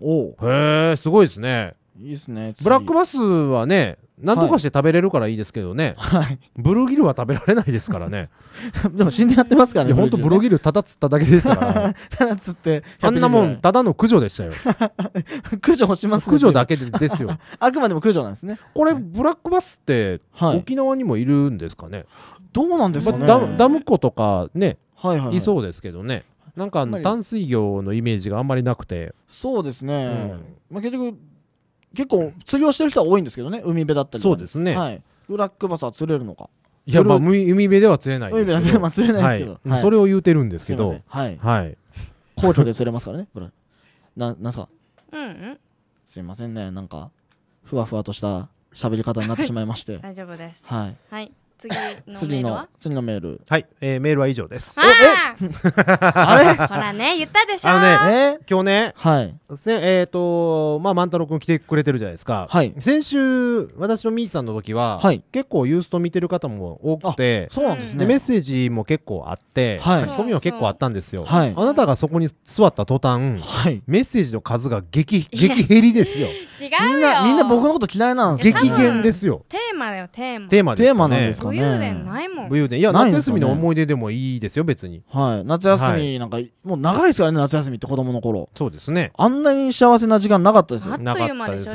おへえすごいですねいいですねブラックバスはね何とかして食べれるからいいですけどね、はい、ブルーギルは食べられないですからね でも死んでやってますからね本当ブルーギルただ釣っただけですから、ね、ただ釣ってあんなもんただの駆除でしたよ 駆除します、ね、駆除だけですよあくまでも駆除なんですねこれブラックバスって、はい、沖縄にもいるんですかねどうなんですかね、ダム湖とかね、はいはい、はい、いそうですけどねなんか淡水魚のイメージがあんまりなくてそうですね、うん、まあ、結局結構釣りをしてる人は多いんですけどね海辺だったりそうですね、はい、ブラックバスは釣れるのかいや、まあ、海辺では釣れない海辺では釣れないですけど、はいはい、それを言うてるんですけどはい、はい、皇居で釣れますからねこななんすかうん、すいませんねなんかふわふわとした喋り方になってしまいまして 大丈夫ですはい、はい次の次のメールはい、えー、メールは以上です あれほらね言ったでしょあのね、えー、今日ねはいねえっ、ー、とまあ万太郎君来てくれてるじゃないですか、はい、先週私のみーさんの時は、はい、結構ユースト見てる方も多くてそうなんですねメッセージも結構あって、はい、書き込みも結構あったんですよ、はい、あなたがそこに座った途端、はい、メッセージの数が激激減りですよ違うみんなみんな僕のこと嫌いなんです激減ですよテーマだよテーマテーマですかね武勇伝ないもん武勇伝いや夏休みの思い出でもいいですよ別にはい夏休みなんか、もう長いですからね夏休みって子供の頃そうですねあんなに幸せな時間なかったですよあっという間でしょ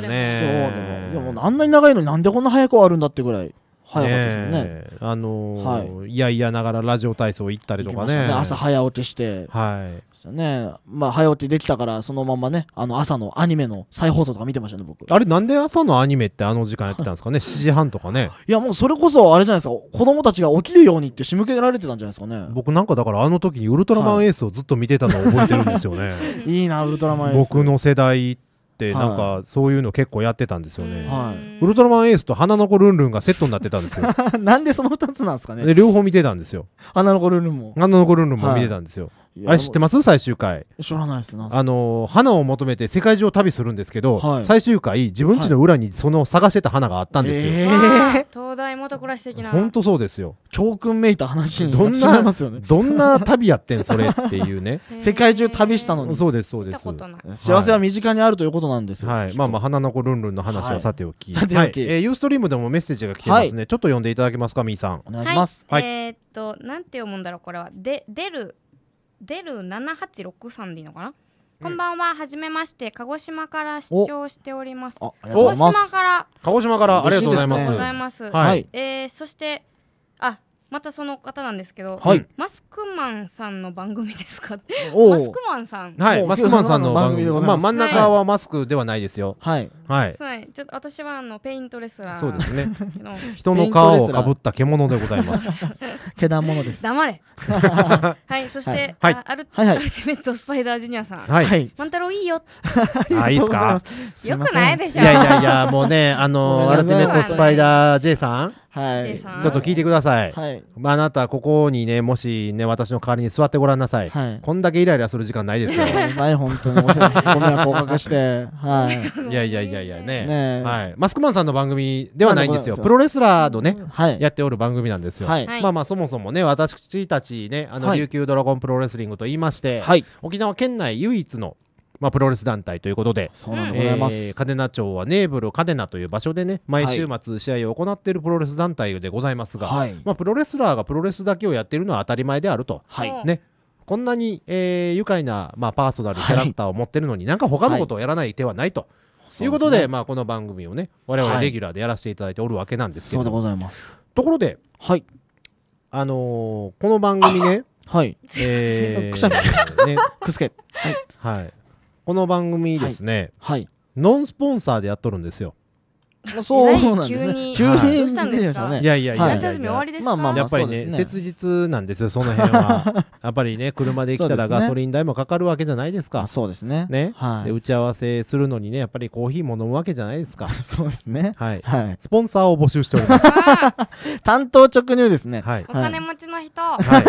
でもそうでもあんなに長いのになんでこんな早く終わるんだってぐらい早かったですよね。ねあのーはい、いやいやながらラジオ体操行ったりとかね。ね朝早起きして、はい。ね、まあ早起きできたからそのままねあの朝のアニメの再放送とか見てましたね僕あれなんで朝のアニメってあの時間やってたんですかね7 時半とかねいやもうそれこそあれじゃないですか子供たちが起きるようにって仕向けられてたんじゃないですかね僕なんかだからあの時にウルトラマンエースをずっと見てたのを覚えてるんですよね、はい、いいなウルトラマンエース僕の世代ってってなんかそういうの結構やってたんですよね、はい、ウルトラマンエースと花の子ルンルンがセットになってたんですよ なんでその2つなんですかねで両方見てたんですよ花の子ルンルンも花の子ルンルンも見てたんですよ、はいあれ知ってます最終回知らないですなあの花を求めて世界中を旅するんですけど、はい、最終回自分家の裏にその探してた花があったんですよ、えー、東大元暮らし的な本当そうですよ教訓めいた話にどんな、ね、どんな旅やってんそれっていうね 世界中旅したのにそうですそうです幸せは身近にあるということなんですはい、はい、まあまあ花の子ルンルンの話はさておき、はい、はい、えー、ユーストリームでもメッセージが来てますね、ちょっと読んでいただけますかみーさんお願いしますはい、えー、っとなんて読むんだろうこれはで出る出る7863でいいのかな、こんばんは、はじめまして、鹿児島から視聴しております。鹿児島から。鹿児島から、ありがとうございます。ありがとうございます。はい、えー、そして、またその方なんですけど、はい、マスクマンさんの番組ですかマスクマンさんはいマスクマンさんの番組でございます、まあ、真ん中はマスクではないですよはい、はい、はい、ちょっと私はあのペイントレスラーそうですね人の皮をかぶった獣でございます毛だ ものです黙れ はいそして、はい、アル,、はいはい、ティメットスパイダージュニアさんはい、万太郎いいよあいいっすか よくないでしょいやいやいやもうねあのアルティメットスパイダー J さんはい、ちょっと聞いてください、はいまあ、あなたここにねもしね私の代わりに座ってごらんなさい、はい、こんだけイライラする時間ないですよ い本当にごめんをおして、はい、いやいやいやいやねね、はい、マスクマンさんの番組ではないんですよプロレスラーのね、はい、やっておる番組なんですよ、はい、まあまあそもそもね私たちねあの、琉球ドラゴンプロレスリングと言いまして、はい、沖縄県内唯一の「まあ、プロレス団体ということで、そうなんでございます、えー、カデナ町はネーブルカデナという場所でね、毎週末、試合を行っているプロレス団体でございますが、はい、まあ、プロレスラーがプロレスだけをやっているのは当たり前であると、はい、ね、こんなに、えー、愉快な、まあ、パーソナルキャラクターを持ってるのに、はい、なんか他のことをやらない手はないと。ということで、まあ、この番組をね我々レギュラーでやらせていただいておるわけなんですけど、はい、そうでございますところで、はいあのー、この番組ねはい、えー、くしゃみ、ね、くすけ、はい、はい、この番組ですね、はい、はい、ノンスポンサーでやっとるんですよそうなんですね。急にどうしたんですか。いやいやいや。夏休み終わりですまあまあやっぱりね切実なんですよその辺は。やっぱりね車で来たらガソリン代もかかるわけじゃないですか。そうですね。ね。で打ち合わせするのにねやっぱりコーヒーも飲むわけじゃないですか。そうですね。はい。スポンサーを募集しております。担 当直入ですね。お金持ちの人。はい。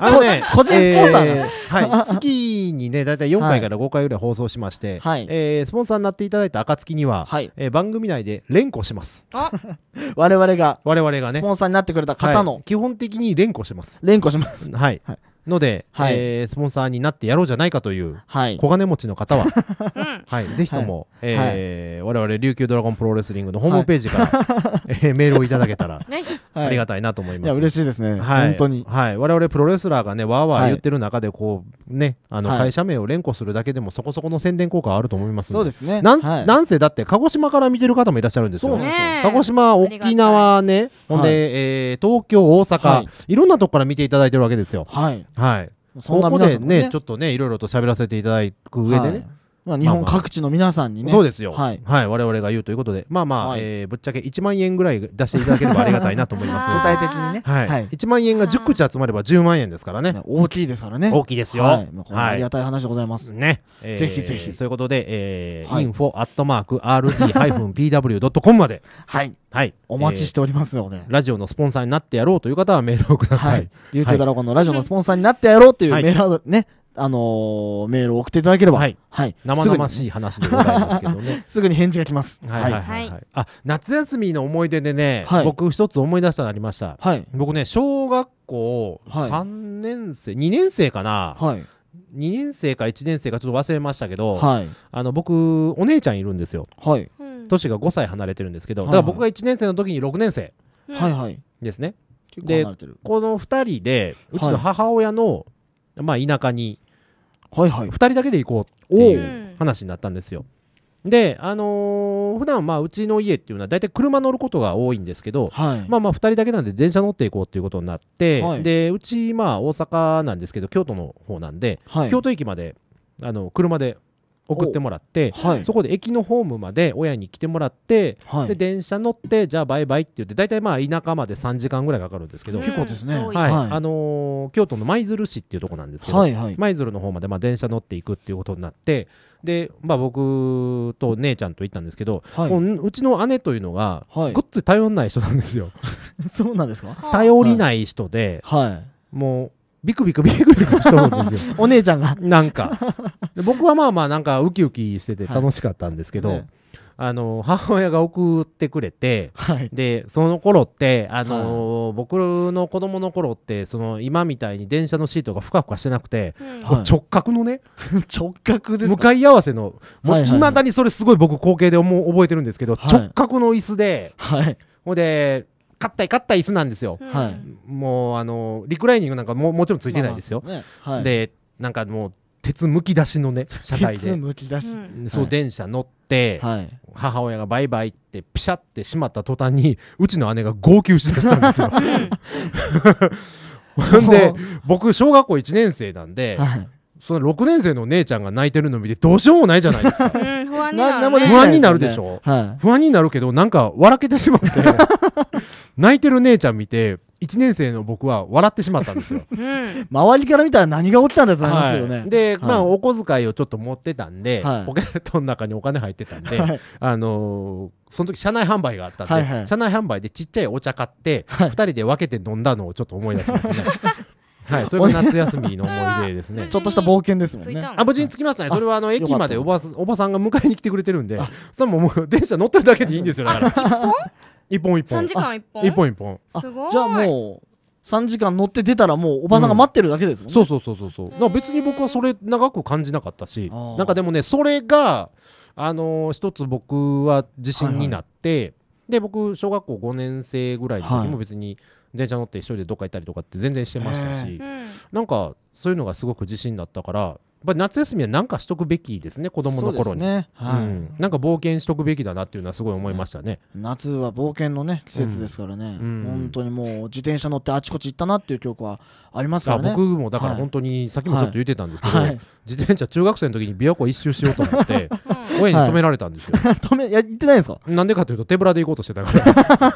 あのね個人スポンサーはい。月にねだいたい4回から5回ぐらい放送しまして、はえスポンサーになっていただいた暁には番組内で連呼します。我々が、我々がね、スポンサーになってくれた方の、はい、基本的に連呼します。連呼します。はい。はいので、はい、えー、スポンサーになってやろうじゃないかという、小金持ちの方は、はい、ぜひとも、はいえー、我々琉球ドラゴンプロレスリングのホームページから、はい、えー、メールをいただけたら、ありがたいなと思います。いや嬉しいですね、はい、本当に、はい、我々プロレスラーがねわーわー言ってる中でこうねあの会社名を連呼するだけでもそこそこの宣伝効果あると思いますそうですねなん,、なんせだって鹿児島から見てる方もいらっしゃるんですよ。そうですよ鹿児島沖縄ねほんで、ええ東京大阪、い、ろんなとこから見ていただいてるわけですよ。はいはいそんな皆さんね、ね、ちょっとねいろいろと喋らせていただく上でね、はいまあ、日本各地の皆さんにね、まあまあ、そうですよ、はい、はい、我々が言うということで、まあまあ、はい、えー、ぶっちゃけ1万円ぐらい出していただければありがたいなと思います具体的にね、はい、はい、1万円が10口集まれば10万円ですからね、ね、大きいですからね、大きいですよ、はい、ありがたい話でございます。ね、えー、ぜひぜひ。そういうことで、えーはい、info.rd-pw.com まで。はいはい、お待ちしておりますので、えー、ラジオのスポンサーになってやろうという方はメールをください。はい、琉球だろこのラジオのスポンサーになってやろうというメールをね、あのー、メールを送っていただければ、はい、はい、生々しい話でございますけどね すぐに返事が来ます、はいはいはい、はいはい、あ夏休みの思い出でね、僕一つ思い出したのありました、僕ね小学校3年生、はい、2年生かな、はい、2年生か1年生かちょっと忘れましたけど、あの僕お姉ちゃんいるんですよ、はい、年が5歳離れてるんですけど、だから僕が1年生の時に6年生ですね、でこの2人でうちの母親の、まあ、田舎にはいはい、2人だけで行こうっていう話になったんですよ。で、あのー、普段まあうちの家っていうのは大体車乗ることが多いんですけど、はい、まあまあ2人だけなんで電車乗っていこうっていうことになって、はい、でうちまあ大阪なんですけど京都の方なんで、はい、京都駅まであの車で送ってもらって、はい、そこで駅のホームまで親に来てもらって、はい、で電車乗ってじゃあバイバイって言って大体まあ田舎まで3時間ぐらいかかるんですけど結構ですね、はいあのー、京都の舞鶴市っていうとこなんですけど、はいはい、舞鶴の方までまあ電車乗っていくっていうことになってで、まあ、僕と姉ちゃんと行ったんですけど、はい、うちの姉というのが、はい、ごっつ頼んない人なんですよ。そうなんですか頼りない人で、はい、もうビクビクビクビクしとるんですよ お姉ちゃんがなんかで僕はまあまあなんかウキウキしてて楽しかったんですけど、はいね、あの母親が送ってくれて、はい、でその頃ってあのはい、僕の子供の頃ってその今みたいに電車のシートがふかふかしてなくて、直角のね 直角です向かい合わせのいまだにそれすごい僕光景で思覚えてるんですけど、直角の椅子で、はい、ほんでたいたい椅子なんですよ、はい、もうあのリクライニングなんかももちろんついてないですよ、まあまあで、ねはい、でなんかもう鉄むき出しのね車体で鉄むき出し、そう電車乗って、はい、母親がバイバイってピシャってしまった途端にうちの姉が号泣しだしたんですよ。ほんで僕小学校1年生なんで、はい、その6年生の姉ちゃんが泣いてるの見てどうしようもないじゃないですか。うん、不安になる、ね、不安になるでしょ、はい、不安になるけどなんか笑けてしまって 泣いてる姉ちゃん見て1年生の僕は笑ってしまったんですよ。うん、周りから見たら何が起きたんだと思いますよね。はい、で、まあ、お小遣いをちょっと持ってたんで、はい、ポケットの中にお金入ってたんで、はい、あのーその時車内販売があったんで、はいはい、車内販売でちっちゃいお茶買って、はい、2人で分けて飲んだのをちょっと思い出しますね。はい、それが夏休みの思い出ですね。ちょっとした冒険ですもんね。あ、無事に着きましたね。それはあの駅までおばおばさんが迎えに来てくれてるんで、それももう電車乗ってるだけでいいんですよ。だから。一本一本3時間一本一本一本すごいじゃあもう3時間乗って出たらもうおばさんが待ってるだけですもんね、そうそうそうそうそう別に僕はそれ長く感じなかったしなんかでもねそれがあのー一つ僕は自信になって、で僕小学校5年生ぐらいの時も別に電車乗って一人でどっか行ったりとかって全然してましたし、うなんかそういうのがすごく自信だったからっぱり夏休みは何かしとくべきですね、子供の頃に。ねなんか冒険しとくべきだなっていうのはすごい思いましたね。ね夏は冒険のね季節ですからね、うん、本当にもう自転車乗ってあちこち行ったなっていう記憶はありますからね。僕もだから本当に、さっきもちょっと言ってたんですけど、はい自転車中学生の時に琵琶湖一周しようと思って、親に止められたんですよ。止めいや行ってないんですか？なんでかというと手ぶらで行こうとしてたか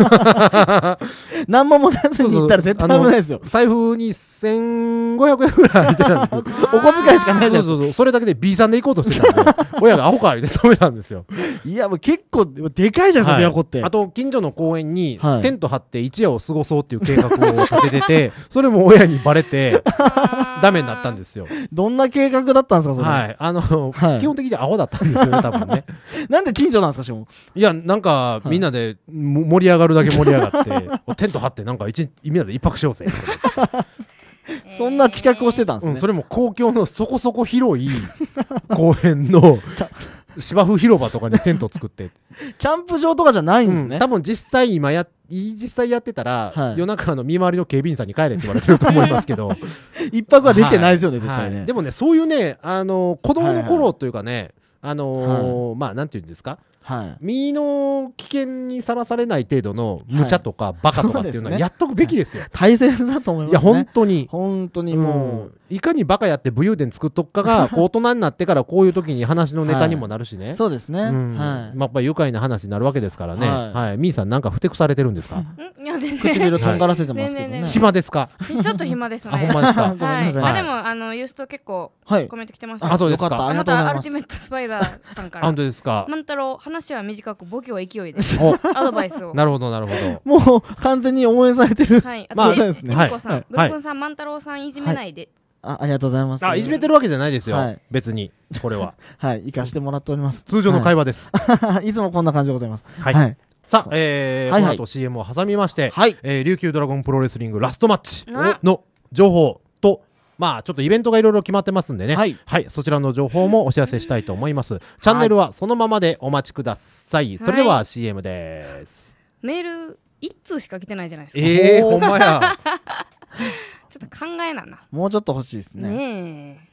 ら。何も持たずに行ったら絶対危ないですよ。そうそう財布に千五百円ぐらい入ってたんですよ。お小遣いしかないじゃそうそうそうそれだけで B さんで行こうとしてたんで親が アホか言って止めたんですよいやもう結構でかいじゃん、い、です琵琶湖ってあと近所の公園にテント張って一夜を過ごそうっていう計画を立ててて それも親にバレて ダメになったんですよどんな計画だったんですかそれはいあの、はい、基本的にアホだったんですよね多分ねなんで近所なんですかしもいやなんか、みんなで盛り上がるだけ盛り上がってテント張ってなんか一みんなで一泊しようぜ そんな企画をしてたんですね、うん、それも公共のそこそこ広い 公園の 芝生広場とかにテント作ってキャンプ場とかじゃないんですね、うん、多分実際今や実際やってたら、はい、夜中の見回りの警備員さんに帰れって言われてると思いますけど一泊は出てないですよね、はい、絶対ね、はい、でもねそういうねあの子供の頃というかね、はいはい、あのー、まあなんて言うんですかはい、身の危険にさらされない程度の無茶とかバカとかっていうのはやっとくべきですよ。大切だと思います、いや本当に本当にもう、いかにバカやって武勇伝作っとくかが 大人になってからこういう時に話のネタにもなるしね、そうですね、はいまあ、やっぱり愉快な話になるわけですからね、はいみーさんなんかふてくされてるんですか 唇とんがらせてますけどね暇ですかちょっと暇ですねあほんまですか、はいあでもあのユースト結構コメント来てます、あそうですかまたアルティメットスパイダーさんから本当ですか万太郎話話は短くボケは勢いで アドバイスをなるほどなるほどもう完全に応援されてるはいあと、まあ、ですねはいさん、ルコンさん、万太郎さんいじめないで、あありがとうございますあいじめてるわけじゃないですよ、別にこれは はい生かしてもらっております通常の会話です、い、つもこんな感じでございますはいさあ、えー、はいはい、この後 CM を挟みまして、はい、えー、琉球ドラゴンプロレスリングラストマッチの情報まあちょっとイベントがいろいろ決まってますんでね、はい、はい、そちらの情報もお知らせしたいと思います。チャンネルはそのままでお待ちください。それでは CM です。はい、メール一通しか来てないじゃないですか。ええー、ほんまや。ちょっと考えなんな。もうちょっと欲しいですね。ね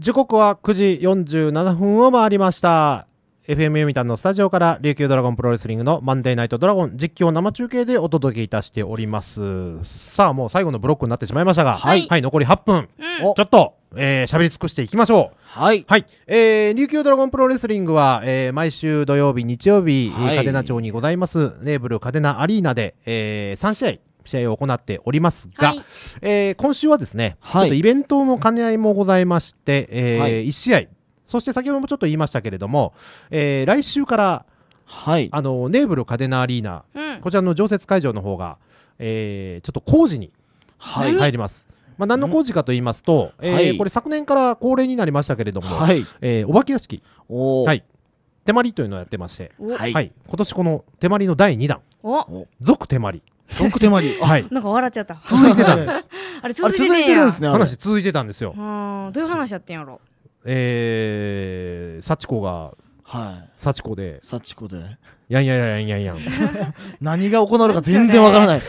時刻は9時47分を回りました FM タンのスタジオから琉球ドラゴンプロレスリングのマンデーナイトドラゴン実況生中継でお届けいたしておりますさあもう最後のブロックになってしまいましたが、はい、はい、残り8分、うん、ちょっとえー、喋り尽くしていきましょう。はい。はい。えー、琉球ドラゴンプロレスリングは、えー、毎週土曜日、日曜日、嘉手納町にございます、ネーブルカデナアリーナで、えー、3試合、試合を行っておりますが、はい、えー、今週はですね、はい、ちょっとイベントの兼ね合いもございまして、えーはい、1試合、そして先ほどもちょっと言いましたけれども、えー、来週から、はい、あのネーブルカデナアリーナ、うん、こちらの常設会場の方が、えー、ちょっと工事に入ります。まあ、何の工事かと言いますと、えーこれ昨年から恒例になりましたけれども、はいえー、お化け屋敷、はい、手まりというのをやってまして、はい、今年この手まりの第2弾、続手まり遠く手まり。はい。なんか笑っちゃった。続いてたんです。あれ続いてるんですね。話続いてたんですよ。どういう話やってんやろ。ええ、幸子が。はい。幸子で。幸子で。やんやんやんやんやん。何が行われるか全然わからない。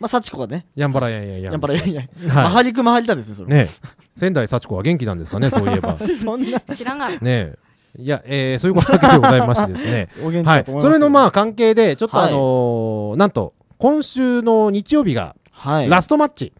まあ幸子がね。やんばらやんやんやん。やんばらやんやん。マハリクマハリだですね。それ。ね。仙台幸子は元気なんですかね。そういえば。そんな知らんが。ね。いや、えー、そういうことでございましてですね。はい。それのまあ関係で、ちょっとあのーはい、なんと、今週の日曜日が、ラストマッチ。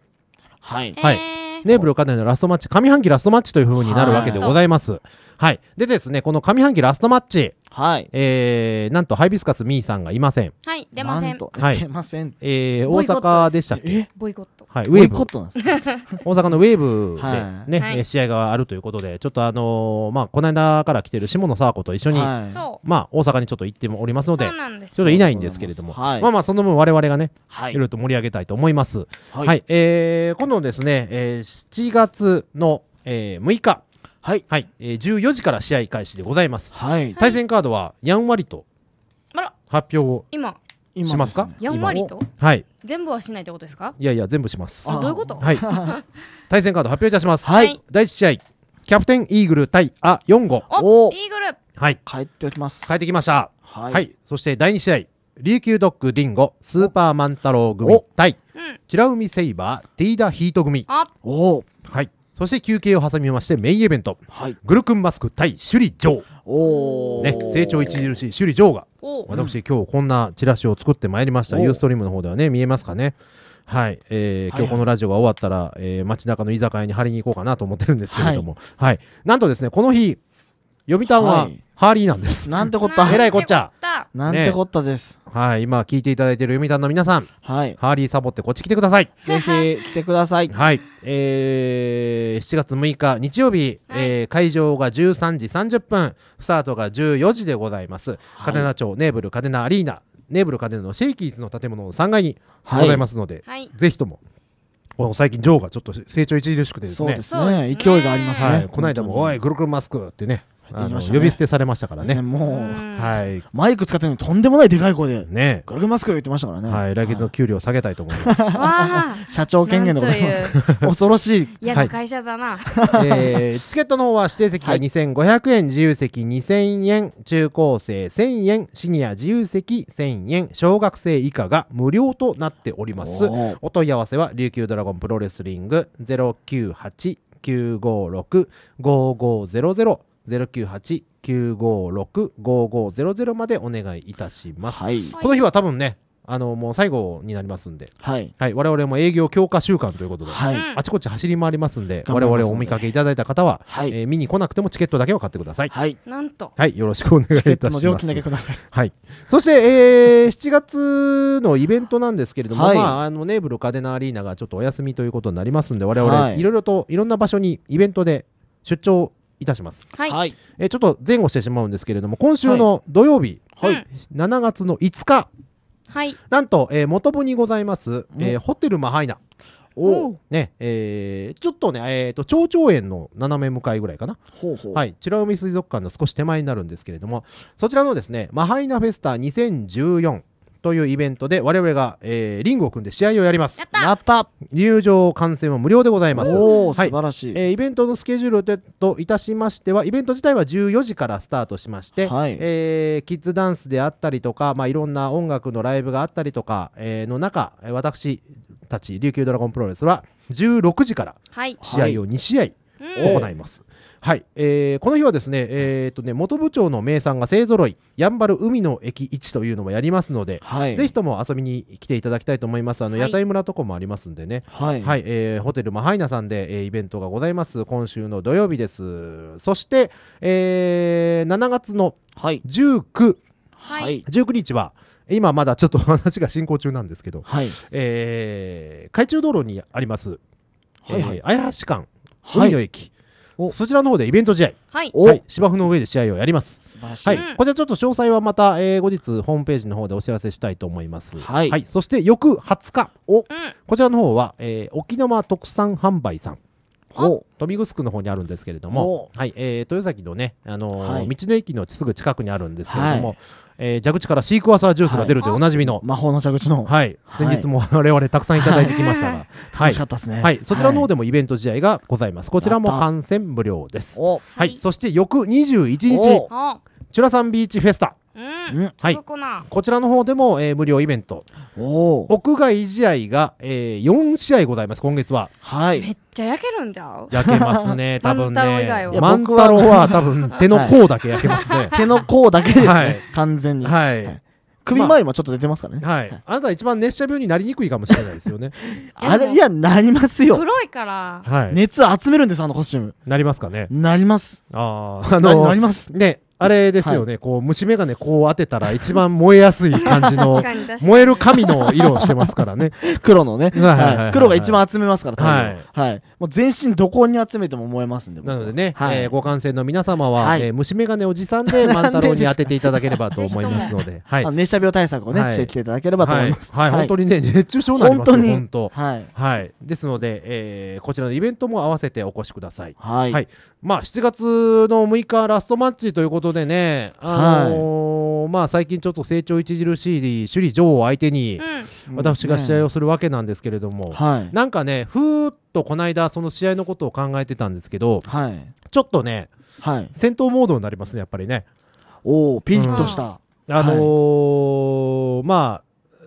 はい。はい。ネーブルカ田のラストマッチ、上半期ラストマッチというふうになるわけでございます。はい。でですね、この上半期ラストマッチ、はい、えー、なんとハイビスカスミーさんがいません。はい、出ません。はい、出ません。えー、大阪でしたっけ？ボイコット。はい、ウェーブ。ボイコットなんです。大阪のウェーブでね、はい、試合があるということで、ちょっとあのー、まあこの間から来てる下野沢子と一緒に、はい、まあ大阪にちょっと行っておりますので、でちょっといないんですけれども、はい、まあまあその分我々がね、はい、いろいろと盛り上げたいと思います。はい、はい、えー、今度ですね、えー、7月の、えー、6日。はい、はいえー、14時から試合開始でございます、はい、対戦カードはやんわりと発表を今しますか、ね、やんわりとはい全部はしないってことですかいやいや全部しますあどういうこと はい 対戦カード発表いたしますはい第1試合キャプテンイーグル対ア4号おイーグルはい帰っておきます帰ってきましたはい、はい、そして第2試合琉球ドッグディンゴスーパーマンタロウ組対美ら海セイバーティーダヒート組おおはいそして休憩を挟みましてメインイベント、はい、グルクンマスク対首里城お、ね、成長著しい首里城が私今日こんなチラシを作ってまいりましたユーストリームの方ではね見えますかねはい、えー、今日このラジオが終わったら、はえ街中の居酒屋に貼りに行こうかなと思ってるんですけれども、はい、なんとですねこの日読谷はハーリーなんです。なんてこった。えらいこっちゃ。なんてこったです。はい、今聞いていただいている読谷の皆さん、はい、ハーリーサボってこっち来てください。ぜひ来てください。はい、え7月6日日曜日、え会場が13時30分、スタートが14時でございます。嘉手納町ネーブル嘉手納アリーナ、ネーブル嘉手納のシェイキーズの建物の3階にございますので、ぜひとも最近、ジョーがちょっと成長著しくてですね、そうですね勢いがありますね。この間も、おい、ぐるぐるマスクってね、あの、呼び捨てされましたからね。もう、はい。マイク使ってるのにとんでもないでかい声で、ね。ガルグマスクを言ってましたからね。はい。来月の給料下げたいと思います。社長権限でございます。恐ろしい。嫌な会社だな。えチケットの方は指定席が2500円、自由席2000円、中高生1000円、シニア自由席1000円、小学生以下が無料となっております。お問い合わせは、琉球ドラゴンプロレスリング098 956-5500 098-956-5500までお願いいたします、はい、この日は多分ねあのもう最後になりますんで、はい、はい、我々も営業強化週間ということで、はい、あちこち走り回りますんで、我々お見かけいただいた方は、はい、えー、見に来なくてもチケットだけは買ってください。はい、なんと、はい、よろしくお願いいたします。はい、そして、えー、7月のイベントなんですけれども、はい、まああのネーブルカデナアリーナがちょっとお休みということになりますんで、我々いろいろといろんな場所にイベントで出張いたします。はい。えちょっと前後してしまうんですけれども、今週の土曜日、はい、7月の5日、はい、なんと、えー、元部にございます、えー、ホテルマハイナ。をねえー、ちょっとね、えーと、と蝶園の斜め向かいぐらいかな、ほうほうはい、美ら海水族館の少し手前になるんですけれども、そちらのですねマハイナフェスタ2014、というイベントで我々が、えー、リングを組んで試合をやりますやった入場観戦は無料でございますおお、はい、素晴らしい、えー、イベントのスケジュールといたしましてはイベント自体は14時からスタートしまして、はい、えー、キッズダンスであったりとか、まあ、いろんな音楽のライブがあったりとか、えー、の中私たち琉球ドラゴンプロレスは16時から試合を2試合行います、はいうんはい、えー、この日はですね,、えー、とね元部長の名産が勢ぞろいやんばる海の駅市というのもやりますので、はい、ぜひとも遊びに来ていただきたいと思いますあの、屋台村とかもありますんでね、はい、はい、えー、ホテルマハイナさんで、えー、イベントがございます今週の土曜日ですそして、えー、7月の19、はい、19日は今まだちょっと話が進行中なんですけど、はいえー、海中道路にあります、はいはいえー、綾橋館海の駅、そちらの方でイベント試合、はい、はい、芝生の上で試合をやりますらしい、はい、こちらちょっと詳細はまた、えー、後日ホームページの方でお知らせしたいと思います、はい、はい、そして翌20日うん、こちらの方は、えー、沖縄特産販売さんお富城の方にあるんですけれども、はいえー、豊崎のね、あのーはい、道の駅のすぐ近くにあるんですけれども、えー、蛇口からシークワーサージュースが出るでおなじみの、はい、魔法の蛇口の、はい、先日も 我々たくさんいただいてきましたが、はい、楽し、ね、はい、そちらの方でもイベント試合がございますこちらも観戦無料ですはい、そして翌21日チュラサンビーチフェスタうん、はい、こちらの方でも、えー、無料イベントお屋外試合が、えー、4試合ございます今月ははいめっちゃ焼けるんじゃ焼けますね 多分ね万太郎は 多分手の甲だけ焼けますね、手の甲だけですね、はい、完全にはい、首前もちょっと出てますかね、はい、あなた一番熱射病になりにくいかもしれないですよね あれいやなりますよ黒いから、はい、熱集めるんですあのコスチュームなりますかねなりますあああのなりますねあれですよね、はい、こう虫眼鏡こう当てたら一番燃えやすい感じの 燃える神の色をしてますからね 黒のね、黒が一番集めますからはいはい、もう全身どこに集めても燃えますんでなのでね、はい、えー、ご観戦の皆様は、はい、えー、虫眼鏡おじさんで 万太郎に当てていただければと思いますのではい、熱射病対策をね、してきていただければと思います、はい本当にね熱中症になりますよ本当はい、ですので、えー、こちらのイベントも合わせてお越しくださいはい、まあ、7月の6日ラストマッチということでね、あのーはい、まあ、最近ちょっと成長著しい首里城を相手に、私が試合をするわけなんですけれども、うんね、なんかね、ふーっとこの間、その試合のことを考えてたんですけど、はい、ちょっとね、はい、戦闘モードになりますね、やっぱりね。おお、ピンとした。うん、あのー、まあ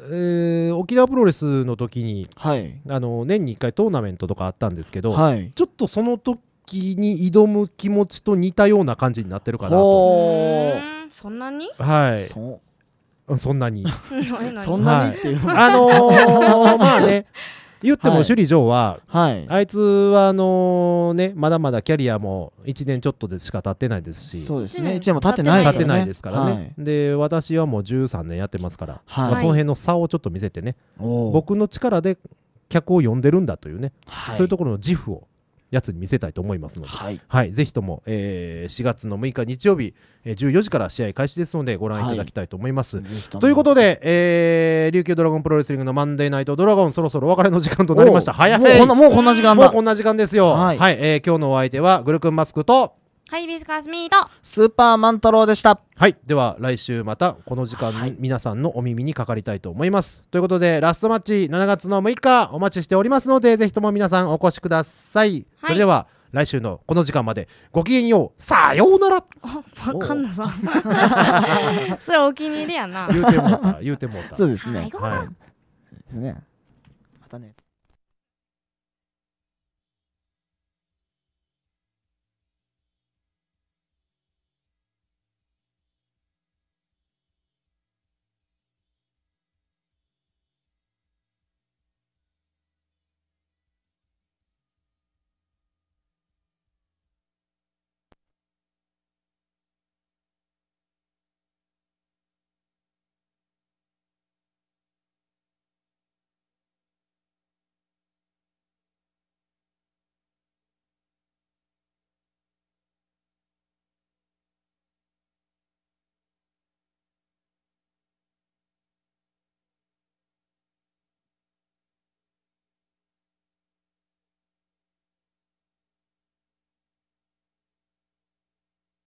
えー、沖縄プロレスの時に、はい、あの年に1回トーナメントとかあったんですけど、はい、ちょっとその時気に挑む気持ちと似たような感じになってるかなと。そんなにはいそそんなにそんなにっていう、はい、あのー、まあね言っても首里城は、はい、あいつはあのねまだまだキャリアも1年ちょっとでしか経ってないですしそうですね1年も経ってないです、ね、経ってないですからね、はい、で私はもう13年やってますから、はい、まあ、その辺の差をちょっと見せてね僕の力で客を呼んでるんだというね、はい、そういうところの自負をやつに見せたいと思いますので、はいはい、ぜひとも、えー、4月の6日日曜日、えー、14時から試合開始ですのでご覧いただきたいと思います。はい、ということで、えー、琉球ドラゴンプロレスリングのマンデーナイトドラゴンそろそろ別れの時間となりました早いもうこんな時間もうこんな時間ですよ、はい、はい、えー、今日のお相手はグルクンマスクとハイビスカスミーとスーパーマンローでしたはいでは来週またこの時間に皆さんのお耳にかかりたいと思います、はい、ということでラストマッチ7月の6日お待ちしておりますのでぜひとも皆さんお越しください、はい、それでは来週のこの時間までごきげんようさようならあかんなさ それお気に入りやな言うてもうた言うてもうたそうですね、はい、はい、ですね